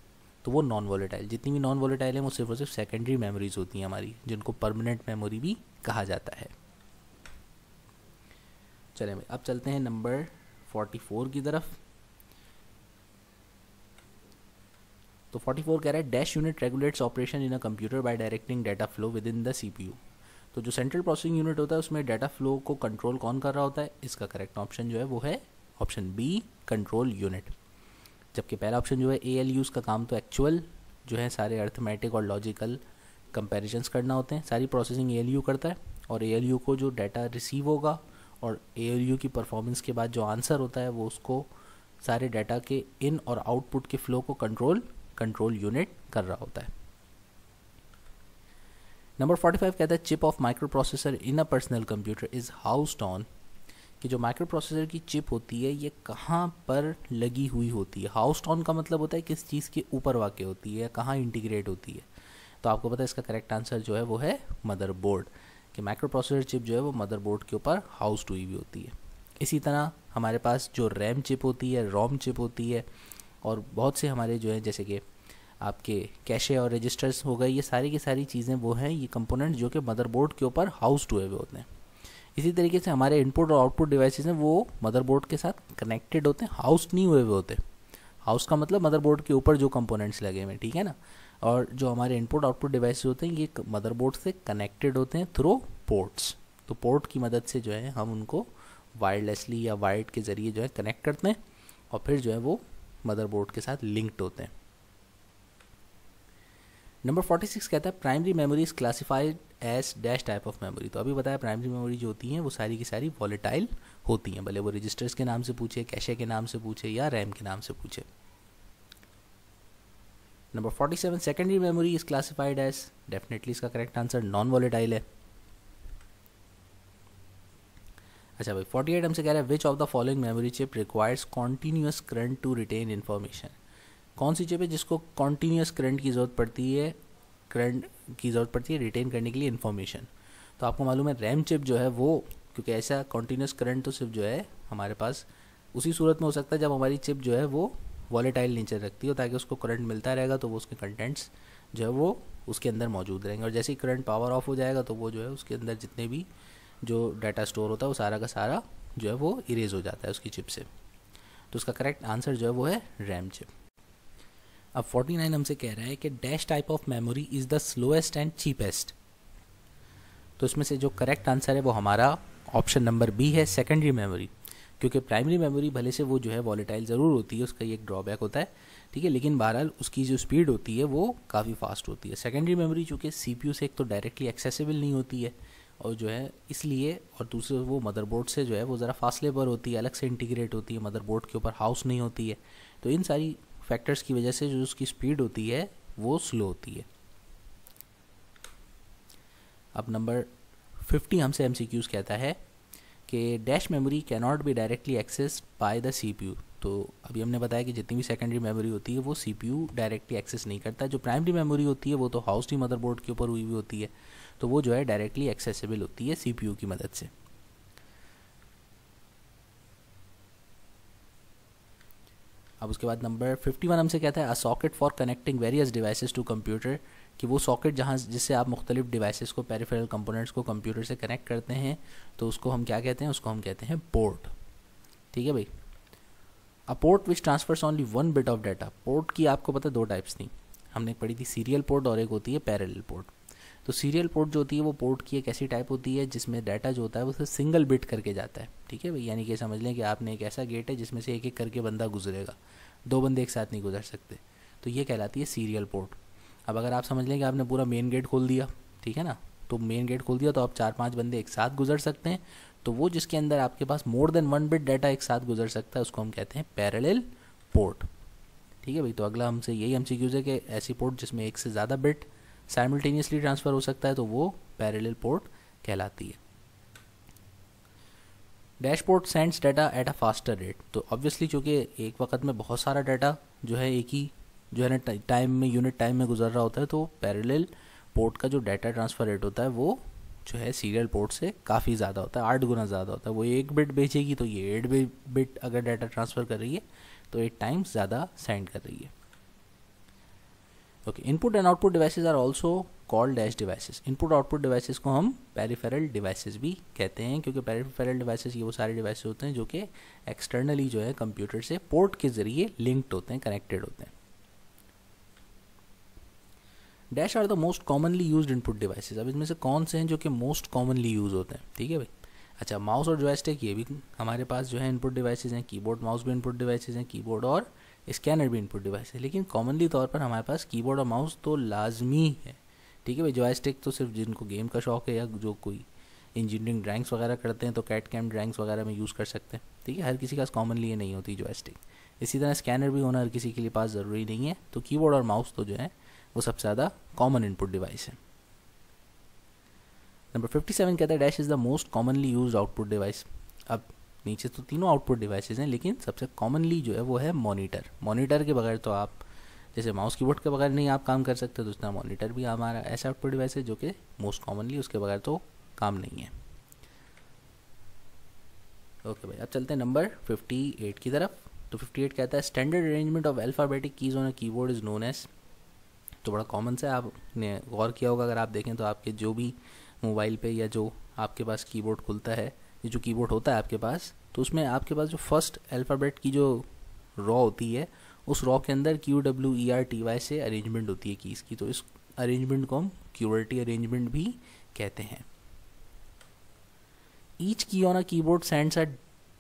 तो वो नॉन वॉलेटाइल जितनी भी नॉन वॉलेटाइल है वो सिर्फ और सिर्फ सेकेंडरी मेमोरीज होती हैं हमारी जिनको परमानेंट मेमोरी भी कहा जाता है चले भाई अब चलते हैं नंबर फोर्टी फोर की तरफ तो 44 कह रहा है dash unit regulates operation in a computer by directing data flow within the CPU तो जो सेंट्रल प्रोसेसिंग यूनिट होता है उसमें डाटा फ्लो को कंट्रोल कौन कर रहा होता है इसका करेक्ट ऑप्शन जो है वो है ऑप्शन बी कंट्रोल यूनिट जबकि पहला ऑप्शन जो है ए एल यूज़ का काम तो एक्चुअल जो है सारे अर्थमेटिक और लॉजिकल कंपेरिजन्स करना होते हैं सारी प्रोसेसिंग ए एल यू करता है और ए एल यू को जो डाटा रिसीव होगा और ए एल यू की परफॉर्मेंस के बाद जो आंसर होता है वो उसको सारे डाटा के इन और आउटपुट के फ्लो को कंट्रोल कंट्रोल यूनिट कर रहा होता है नंबर फोर्टी फाइव कहता है chip of microprocessor in a personal computer is housed on कि जो माइक्रो प्रोसेसर की चिप होती है ये कहाँ पर लगी हुई होती है हाउस टॉन का मतलब होता है किस चीज़ के ऊपर वाक्य होती है कहाँ इंटीग्रेट होती है तो आपको पता है इसका करेक्ट आंसर जो है वो है मदरबोर्ड कि माइक्रो प्रोसेसर चिप जो है वो मदरबोर्ड के ऊपर हाउस्ड हुई भी होती है इसी तरह हमारे पास जो रैम चिप होती है रोम चिप होती है और बहुत से हमारे जो हैं जैसे कि आपके कैशे और रजिस्टर्स हो गए ये सारी की सारी चीज़ें वो हैं ये कंपोनेंट जो कि मदरबोर्ड के ऊपर हाउस्ड हुए हुए होते हैं इसी तरीके से हमारे इनपुट और आउटपुट डिवाइसेज हैं वो मदरबोर्ड के साथ कनेक्टेड होते हैं हाउस नहीं हुए हुए होते हाउस का मतलब मदरबोर्ड के ऊपर जो कंपोनेंट्स लगे हुए हैं ठीक है ना और जो हमारे इनपुट आउटपुट डिवाइसेज होते हैं ये मदरबोर्ड से कनेक्टेड होते हैं थ्रू पोर्ट्स तो पोर्ट की मदद से जो है हम उनको वायरलेसली या वायर्ड के ज़रिए जो है कनेक्ट करते हैं और फिर जो है वो मदरबोर्ड के साथ लिंक्ड होते हैं नंबर 46 कहता है primary memory is classified as dash type of memory तो अभी बताया प्राइमरी मेमोरी जो होती हैं वो सारी की सारी वॉलेटाइल होती हैं भले वो रजिस्टर्स के नाम से पूछे कैशे के नाम से पूछे या रैम के नाम से पूछे number 47 secondary memory is classified as definitely इसका करेक्ट आंसर नॉन वॉलेटाइल है अच्छा भाई 48 हमसे कह रहे हैं which of the following memory chip requires continuous current to retain information कौन सी चिप है जिसको कॉन्टीन्यूस करंट की ज़रूरत पड़ती है करंट की ज़रूरत पड़ती है रिटेन करने के लिए इन्फॉर्मेशन तो आपको मालूम है रैम चिप जो है वो क्योंकि ऐसा कॉन्टीन्यूस करंट तो सिर्फ जो है हमारे पास उसी सूरत में हो सकता है जब हमारी चिप जो है वो वॉलेटाइल नेचर रखती हो ताकि उसको करंट मिलता रहेगा तो वो उसके कंटेंट्स जो है वो उसके अंदर मौजूद रहेंगे और जैसे ही करंट पावर ऑफ हो जाएगा तो वो जो है उसके अंदर जितने भी जो डाटा स्टोर होता है वो सारा का सारा जो है वो इरेज हो जाता है उसकी चिप से तो उसका करेक्ट आंसर जो है वो है रैम चिप अब 49 हमसे कह रहा है कि dash type of memory is the slowest and cheapest तो इसमें से जो करेक्ट आंसर है वो हमारा ऑप्शन नंबर बी है सेकेंडरी मेमोरी क्योंकि प्राइमरी मेमोरी भले से वो जो है वॉलेटाइल ज़रूर होती है उसका एक ड्रॉबैक होता है ठीक है लेकिन बहरहाल उसकी जो स्पीड होती है वो काफ़ी फास्ट होती है सेकेंडरी मेमोरी चूँकि सी से एक तो डायरेक्टली एक्सेसिबल नहीं होती है और जो है इसलिए और दूसरे वो मदरबोर्ड से जो है वो ज़रा फासले पर होती है अलग से इंटीग्रेट होती है मदरबोर्ड के ऊपर हाउस नहीं होती है तो इन सारी फैक्टर्स की वजह से जो उसकी स्पीड होती है वो स्लो होती है अब नंबर फिफ्टी हमसे एम कहता है कि dash memory not be directly access by the C तो अभी हमने बताया कि जितनी भी सेकेंडरी मेमोरी होती है वो सी डायरेक्टली एक्सेस नहीं करता जो प्राइमरी मेमोरी होती है वो तो हाउस मदरबोर्ड के ऊपर हुई हुई होती है तो वो जो है डायरेक्टली एक्सेसिबल होती है सी की मदद से अब उसके बाद नंबर फिफ्टी वन हमसे कहता है a socket for connecting various devices to computer कि वो सॉकेट जहाँ जिससे आप मुख्तलिफ डिवाइसेस को पेरिफेरल कंपोनेंट्स को कंप्यूटर से कनेक्ट करते हैं तो उसको हम क्या कहते हैं उसको हम कहते हैं पोर्ट ठीक है भाई a port which transfers only one bit of data port की आपको पता दो टाइप्स थी हमने पढ़ी थी सीरियल पोर्ट और एक होती है पैरेलल पोर्ट तो सीरियल पोर्ट जो होती है वो पोर्ट की एक ऐसी टाइप होती है जिसमें डाटा जो होता है वो सिर्फ सिंगल बिट करके जाता है ठीक है भाई यानी कि समझ लें कि आपने एक ऐसा गेट है जिसमें से एक एक करके बंदा गुजरेगा दो बंदे एक साथ नहीं गुजर सकते तो ये कहलाती है सीरियल पोर्ट अब अगर आप समझ लें कि आपने पूरा मेन गेट खोल दिया ठीक है ना तो मेन गेट खोल दिया तो आप चार पाँच बंदे एक साथ गुजर सकते हैं तो वो जिसके अंदर आपके पास more than one bit data एक साथ गुजर सकता है उसको हम कहते हैं पैरेलल पोर्ट ठीक है भाई तो अगला हमसे यही हम सी है कि ऐसी पोर्ट जिसमें एक से ज़्यादा बिट साइमल्टेनियसली ट्रांसफ़र हो सकता है तो वो पैरेलल पोर्ट कहलाती है dashboard sends data at a faster rate तो ऑब्वियसली चूँकि एक वक्त में बहुत सारा डाटा जो है एक ही जो है ना टाइम में यूनिट टाइम में गुजर रहा होता है तो पैरेलल पोर्ट का जो डाटा ट्रांसफ़र रेट होता है वो जो है सीरियल पोर्ट से काफ़ी ज़्यादा होता है आठ गुना ज़्यादा होता है वो एक बिट भेजेगी तो ये एट बिट अगर डाटा ट्रांसफ़र कर रही है तो एट टाइम्स ज़्यादा सेंड कर रही है okay input and output devices are also called dash devices input output devices को हम पेरीफेरल डिवाइसेस भी कहते हैं क्योंकि पेरीफेरल डिवाइसेस ये वो सारे डिवाइसेस होते हैं जो कि एक्सटर्नली जो है कंप्यूटर से पोर्ट के जरिए लिंक्ड होते हैं कनेक्टेड होते हैं dash are the most commonly use input devices अब इसमें से कौन से हैं जो कि मोस्ट कॉमनली यूज होते हैं ठीक है भाई अच्छा माउस और जॉयस्टिक ये भी हमारे पास जो है इनपुट डिवाइसेज हैं कीबोर्ड माउस भी इनपुट डिवाइसेज हैं कीबोर्ड और स्कैनर भी इनपुट डिवाइस है लेकिन कॉमनली तौर पर हमारे पास कीबोर्ड और माउस तो लाजमी है ठीक है भाई जॉयस्टिक तो सिर्फ जिनको गेम का शौक है या जो कोई इंजीनियरिंग ड्राइंग्स वगैरह करते हैं तो कैट कैम ड्राइंग्स वगैरह में यूज़ कर सकते हैं ठीक है हर किसी के पास कॉमनली ये नहीं होती जॉयस्टिक इसी तरह स्कैनर भी होना हर किसी के लिए पास ज़रूरी नहीं है तो कीबोर्ड और माउस तो जो है वो सबसे ज़्यादा कॉमन इनपुट डिवाइस है नंबर फिफ्टी सेवन कहता है dash is the most commonly use output device अब नीचे तो तीनों आउटपुट डिवाइसेज हैं लेकिन सबसे कॉमनली जो है वो है मॉनिटर मॉनिटर के बगैर तो आप जैसे माउस कीबोर्ड के बगैर नहीं आप काम कर सकते तो उसका मॉनिटर भी हमारा ऐसा आउटपुट डिवाइस है जो कि मोस्ट कॉमनली उसके बगैर तो काम नहीं है ओके okay भाई अब चलते हैं नंबर 58 की तरफ तो 58 कहता है standard arrangement of alphabetic keys on a keyboard is known as तो बड़ा कॉमन सा आपने गौर किया होगा अगर आप देखें तो आपके जो भी मोबाइल पे या जो आपके पास कीबोर्ड खुलता है ये जो कीबोर्ड होता है आपके पास तो उसमें आपके पास जो फर्स्ट अल्फ़ाबेट की जो रॉ होती है उस रॉ के अंदर Q W E R T Y से अरेंजमेंट होती है कीज़ की तो इस अरेंजमेंट को हम क्यूआरटी अरेंजमेंट भी कहते हैं each key on a keyboard sends a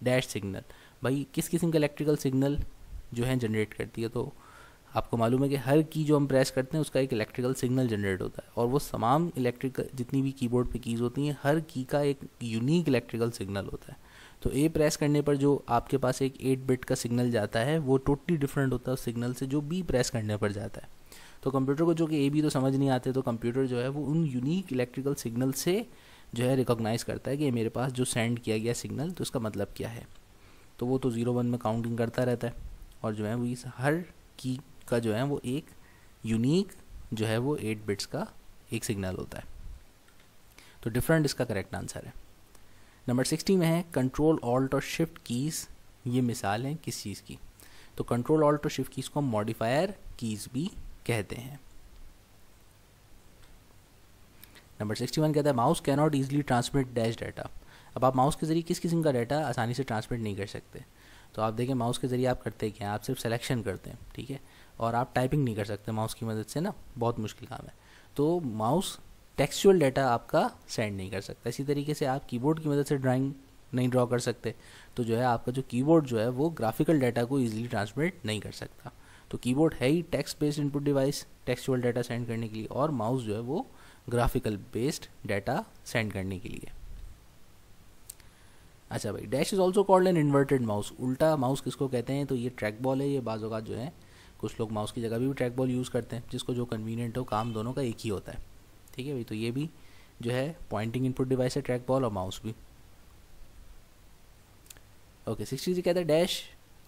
dash signal भाई किस किस्म का इलेक्ट्रिकल सिग्नल जो है जनरेट करती है तो आपको मालूम है कि हर की जो हम प्रेस करते हैं उसका एक इलेक्ट्रिकल सिग्नल जनरेट होता है और वो तमाम इलेक्ट्रिक जितनी भी कीबोर्ड पे कीज़ होती हैं हर की का एक यूनिक इलेक्ट्रिकल सिग्नल होता है तो ए प्रेस करने पर जो आपके पास एक एट बिट का सिग्नल जाता है वो टोटली डिफरेंट होता है उस सिग्नल से जो बी प्रेस करने पर जाता है तो कंप्यूटर को जो कि ए बी तो समझ नहीं आते तो कंप्यूटर जो है वो उन यूनिक इलेक्ट्रिकल सिग्नल से जो है रिकॉग्नाइज़ करता है कि मेरे पास जो सेंड किया गया सिग्नल तो उसका मतलब क्या है तो वो तो ज़ीरो वन में काउंटिंग करता रहता है और जो है वो इस हर की का जो है वो एक यूनिक जो है वो एट बिट्स का एक सिग्नल होता है तो डिफरेंट इसका करेक्ट आंसर है नंबर सिक्सटीन में है कंट्रोल ऑल्ट और शिफ्ट कीज़ ये मिसाल है किस चीज़ की तो कंट्रोल ऑल्ट और शिफ्ट कीज़ को हम मॉडिफायर कीज़ भी कहते हैं नंबर सिक्सटी वन कहता है mouse can not easily transmit dash data अब आप माउस के ज़रिए किस किस्म का डाटा आसानी से ट्रांसमिट नहीं कर सकते तो आप देखें माउस के ज़रिए आप करते क्या आप सिर्फ सेलेक्शन करते हैं ठीक है और आप टाइपिंग नहीं कर सकते माउस की मदद से ना बहुत मुश्किल काम है तो माउस टेक्सचुअल डाटा आपका सेंड नहीं कर सकता इसी तरीके से आप कीबोर्ड की मदद से ड्राइंग नहीं ड्रॉ कर सकते तो जो है आपका जो कीबोर्ड जो है वो ग्राफिकल डाटा को ईजिली ट्रांसमिट नहीं कर सकता तो कीबोर्ड है ही text based input device textual data send करने के लिए और माउस जो है वो ग्राफिकल बेस्ड डाटा सेंड करने के लिए अच्छा भाई dash is also called an inverted mouse उल्टा माउस किसको कहते हैं तो ये ट्रैक बॉल है ये बाजू का जो है कुछ लोग माउस की जगह भी, ट्रैक बॉल यूज़ करते हैं जिसको जो कन्वीनियंट हो काम दोनों का एक ही होता है ठीक है भाई तो ये भी जो है पॉइंटिंग इनपुट डिवाइस है ट्रैक बॉल और माउस भी ओके सिक्सटी जी कहते हैं dash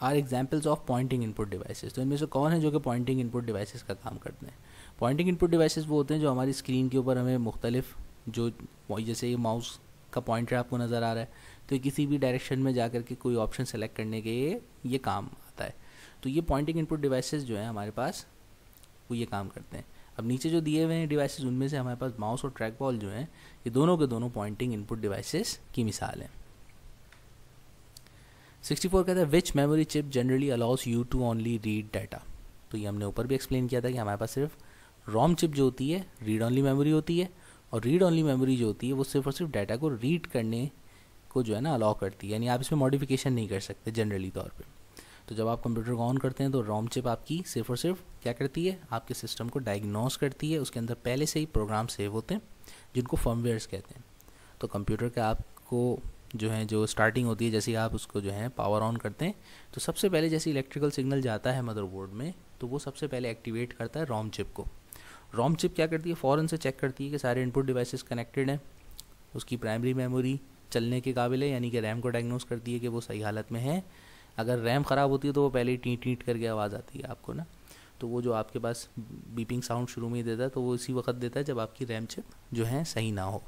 are examples of pointing input devices तो इनमें से कौन है जो कि पॉइंटिंग इनपुट डिवाइसेस का काम करते हैं पॉइंटिंग इनपुट डिवाइसेस वो होते हैं जो हमारी स्क्रीन के ऊपर हमें मुख्तलिफ जो जैसे ये माउस का पॉइंटर आपको नज़र आ रहा है तो किसी भी डायरेक्शन में जा कर के कोई ऑप्शन सेलेक्ट करने के ये काम तो ये पॉइंटिंग इनपुट डिवाइसेस जो है हमारे पास वो ये काम करते हैं अब नीचे जो दिए हुए हैं डिवाइसेस उनमें से हमारे पास माउस और ट्रैक बॉल जो है ये दोनों के दोनों पॉइंटिंग इनपुट डिवाइसेस की मिसाल है 64 कहता है which memory chip generally allows you to only read data तो ये हमने ऊपर भी एक्सप्लेन किया था कि हमारे पास सिर्फ रॉम चिप जो होती है रीड ऑनली मेमोरी होती है और रीड ऑनली मेमोरी जो होती है वो सिर्फ और सिर्फ डाटा को रीड करने को जो है ना अलाउ करती है यानी आप इसमें मॉडिफिकेशन नहीं कर सकते जनरली तौर पर तो जब आप कंप्यूटर को ऑन करते हैं तो रोम चिप आपकी सिर्फ और सिर्फ क्या करती है आपके सिस्टम को डायग्नोस करती है उसके अंदर पहले से ही प्रोग्राम सेव होते हैं जिनको फर्मवेयर्स कहते हैं तो कंप्यूटर का आपको जो है जो स्टार्टिंग होती है जैसे आप उसको जो है पावर ऑन करते हैं तो सबसे पहले जैसे इलेक्ट्रिकल सिग्नल जाता है मदरबोर्ड में तो वो सबसे पहले एक्टिवेट करता है रोम चिप को रोम चिप क्या करती है फ़ौरन से चेक करती है कि सारे इनपुट डिवाइसेस कनेक्टेड हैं उसकी प्राइमरी मेमोरी चलने के काबिल है यानी कि रैम को डायग्नोस करती है कि वो सही हालत में है अगर रैम ख़राब होती है तो वो पहले ही टीट टीट करके आवाज़ आती है आपको ना तो वो जो आपके पास बीपिंग साउंड शुरू में ही देता है तो वो इसी वक्त देता है जब आपकी रैम चिप जो है सही ना हो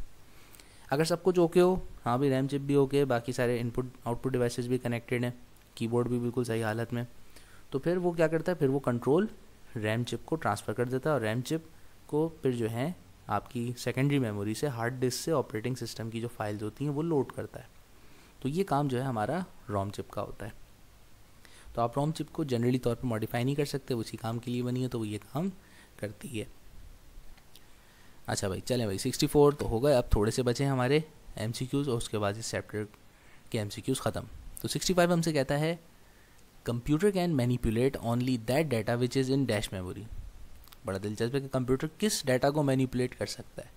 अगर सब कुछ ओके हो हाँ भी रैम चिप भी ओके बाकी सारे इनपुट आउटपुट डिवाइसेस भी कनेक्टेड हैं कीबोर्ड भी बिल्कुल सही हालत में तो फिर वो क्या करता है फिर वो कंट्रोल रैम चिप को ट्रांसफ़र कर देता है और रैम चिप को फिर जो है आपकी सेकेंडरी मेमोरी से हार्ड डिस्क से ऑपरेटिंग सिस्टम की जो फाइल्स होती हैं वो लोड करता है तो ये काम जो है हमारा रोम चिप का होता है तो आप रोम चिप को जनरली तौर पर मॉडिफाई नहीं कर सकते उसी काम के लिए बनी है तो वो ये काम करती है अच्छा भाई चलें भाई सिक्सटी फोर तो हो गए अब थोड़े से बचे हमारे एम सी क्यूज़ और उसके बाद इस चैप्टर के एम सी क्यूज़ ख़त्म तो सिक्सटी फाइव हमसे कहता है computer can manipulate only that data which is in dash memory बड़ा दिलचस्प है कि कंप्यूटर किस डाटा को मैनिपुलेट कर सकता है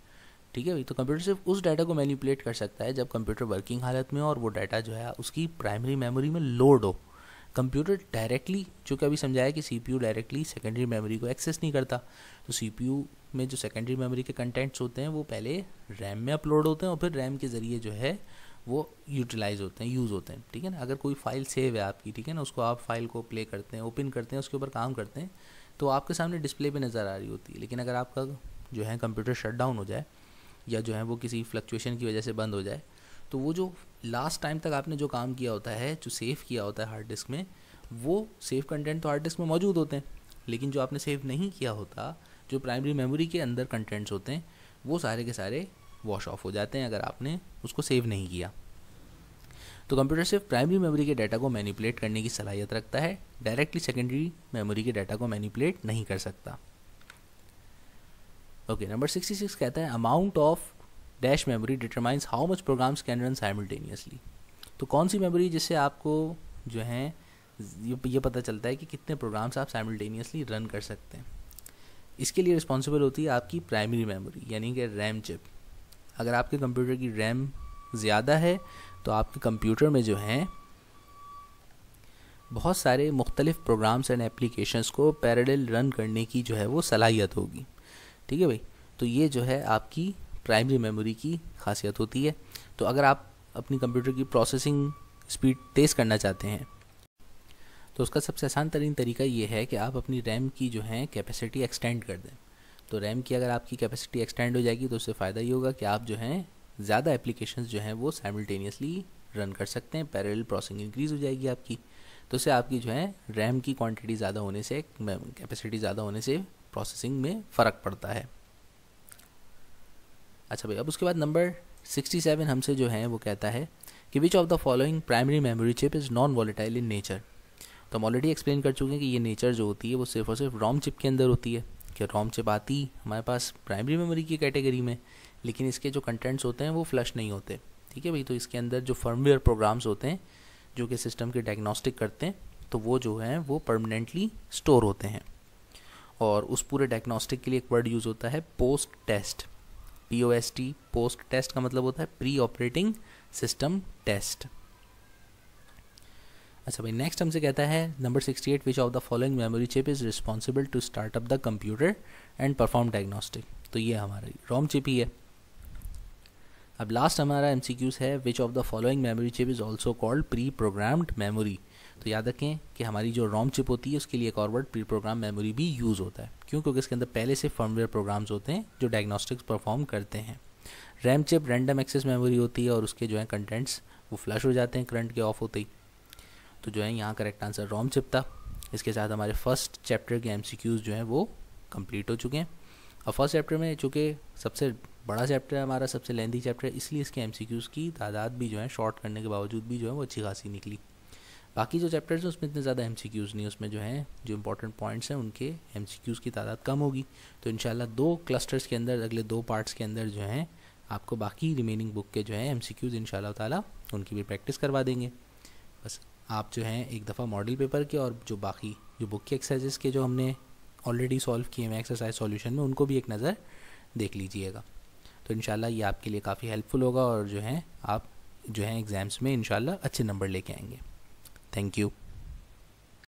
ठीक है भाई तो कंप्यूटर सिर्फ उस डाटा को मैनिपुलेट कर सकता है जब कंप्यूटर वर्किंग हालत में हो और वो डाटा जो है उसकी प्राइमरी मेमोरी में लोड हो कंप्यूटर डायरेक्टली चूँकि अभी समझाया कि सी डायरेक्टली सेकेंडरी मेमोरी को एक्सेस नहीं करता तो सी में जो सेकेंडरी मेमोरी के कंटेंट्स होते हैं वो पहले रैम में अपलोड होते हैं और फिर रैम के ज़रिए जो है वो यूटिलाइज होते हैं यूज़ होते हैं ठीक है ना अगर कोई फाइल सेव है आपकी ठीक है ना उसको आप फाइल को प्ले करते हैं ओपन करते हैं उसके ऊपर काम करते हैं तो आपके सामने डिस्प्ले पे नज़र आ रही होती है लेकिन अगर आपका जो है कंप्यूटर शट डाउन हो जाए या जो है वो किसी फ्लक्चुएशन की वजह से बंद हो जाए तो वो जो लास्ट टाइम तक आपने जो काम किया होता है जो सेव किया होता है हार्ड डिस्क में वो सेव कंटेंट तो हार्ड डिस्क में मौजूद होते हैं लेकिन जो आपने सेव नहीं किया होता जो प्राइमरी मेमोरी के अंदर कंटेंट्स होते हैं वो सारे के सारे वॉश ऑफ हो जाते हैं अगर आपने उसको सेव नहीं किया तो कंप्यूटर सिर्फ प्राइमरी मेमोरी के डाटा को मैनिपुलेट करने की सलाहियत रखता है डायरेक्टली सेकेंडरी मेमोरी के डाटा को मैनिपुलेट नहीं कर सकता ओके नंबर सिक्सटी सिक्स कहता है amount of dash memory determines how much programs can run simultaneously तो कौन सी मेमोरी जिससे आपको जो है ये पता चलता है कि कितने प्रोग्राम्स आप साइमल्टेनियसली रन कर सकते हैं इसके लिए रिस्पॉन्सिबल होती है आपकी प्राइमरी मेमोरी यानी कि रैम चिप अगर आपके कंप्यूटर की रैम ज़्यादा है तो आपके कंप्यूटर में जो हैं बहुत सारे मुख्तलिफ प्रोग्राम्स एंड एप्लीकेशंस को पैरेलल रन करने की जो है वो सलाहियत होगी ठीक है भाई तो ये जो है आपकी प्राइमरी मेमोरी की खासियत होती है तो अगर आप अपनी कंप्यूटर की प्रोसेसिंग स्पीड तेज़ करना चाहते हैं तो उसका सबसे आसान तरीन तरीका ये है कि आप अपनी रैम की जो है कैपेसिटी एक्सटेंड कर दें तो रैम की अगर आपकी कैपेसिटी एक्सटेंड हो जाएगी तो उससे फ़ायदा ये होगा कि आप जो हैं ज़्यादा एप्लीकेशन जो हैं वो साइमल्टेनियसली रन कर सकते हैं पैरेलल प्रोसेसिंग इंक्रीज़ हो जाएगी आपकी तो उससे आपकी जो है रैम की क्वांटिटी ज़्यादा होने से कैपेसिटी ज़्यादा होने से प्रोसेसिंग में फ़र्क पड़ता है अच्छा भाई अब उसके बाद नंबर 67 हमसे जो है वो कहता है कि which of the following primary memory chip is non volatile in nature तो हम ऑलरेडी एक्सप्लेन कर चुके हैं कि ये नेचर जो होती है वो सिर्फ और सिर्फ रॉम चिप के अंदर होती है कि रॉम चिप आती हमारे पास प्राइमरी मेमोरी की कैटेगरी में लेकिन इसके जो कंटेंट्स होते हैं वो फ्लश नहीं होते ठीक है भाई तो इसके अंदर जो फर्मवेयर प्रोग्राम्स होते हैं जो कि सिस्टम के डायग्नोस्टिक करते हैं तो वो जो है वो परमानेंटली स्टोर होते हैं और उस पूरे डायग्नोस्टिक के लिए एक वर्ड यूज़ होता है post test P O S T post test का मतलब होता है प्री ऑपरेटिंग सिस्टम टेस्ट अच्छा भाई नेक्स्ट हमसे कहता है number sixty eight which of the following memory chip is responsible to start up the computer and perform diagnostic तो ये हमारी रोम चिप ही है अब लास्ट हमारा एम है which of the following memory chip is also called pre programmed memory तो याद रखें कि हमारी जो रोम चिप होती है उसके लिए एक ऑर्वर्ड प्री प्रोग्राम मेमोरी भी यूज़ होता है क्यों क्योंकि इसके अंदर पहले से फर्मवेयर प्रोग्राम्स होते हैं जो डायग्नोस्टिक्स परफॉर्म करते हैं RAM chip random access memory होती है और उसके जो है कंटेंट्स वो फ्लश हो जाते हैं करंट के ऑफ होते ही तो जो है यहाँ करेक्ट आंसर रोम चिप था इसके साथ हमारे फर्स्ट चैप्टर के एम जो हैं वो कम्प्लीट हो चुके हैं और फर्स्ट चैप्टर में चूँकि सबसे बड़ा चैप्टर है हमारा सबसे लेंदी चैप्टर है इसलिए इसके एम की तादाद भी जो है शॉर्ट करने के बावजूद भी जो है वो अच्छी खासी निकली बाकी जो चैप्टर्स हैं उसमें इतने ज़्यादा एम नहीं उसमें जो हैं जो इंपॉर्टेंट पॉइंट्स हैं उनके एम की तादाद कम होगी तो इन दो क्लस्टर्स के अंदर अगले दो पार्ट्स के अंदर जो हैं आपको बाकी रिमेनिंग बुक के जो हैं एम सी क्यूज़ इन ताला उनकी भी प्रैक्टिस करवा देंगे बस आप जो हैं एक दफ़ा मॉडल पेपर के और जो बाकी जो बुक के एक्सरसाइजेस के जो हमने ऑलरेडी सॉल्व किए हैं एक्सरसाइज सॉल्यूशन में उनको भी एक नज़र देख लीजिएगा तो इन ये आपके लिए काफ़ी हेल्पफुल होगा और जो है आप जो है एग्ज़ाम्स में इन अच्छे नंबर लेके आएंगे Thank you.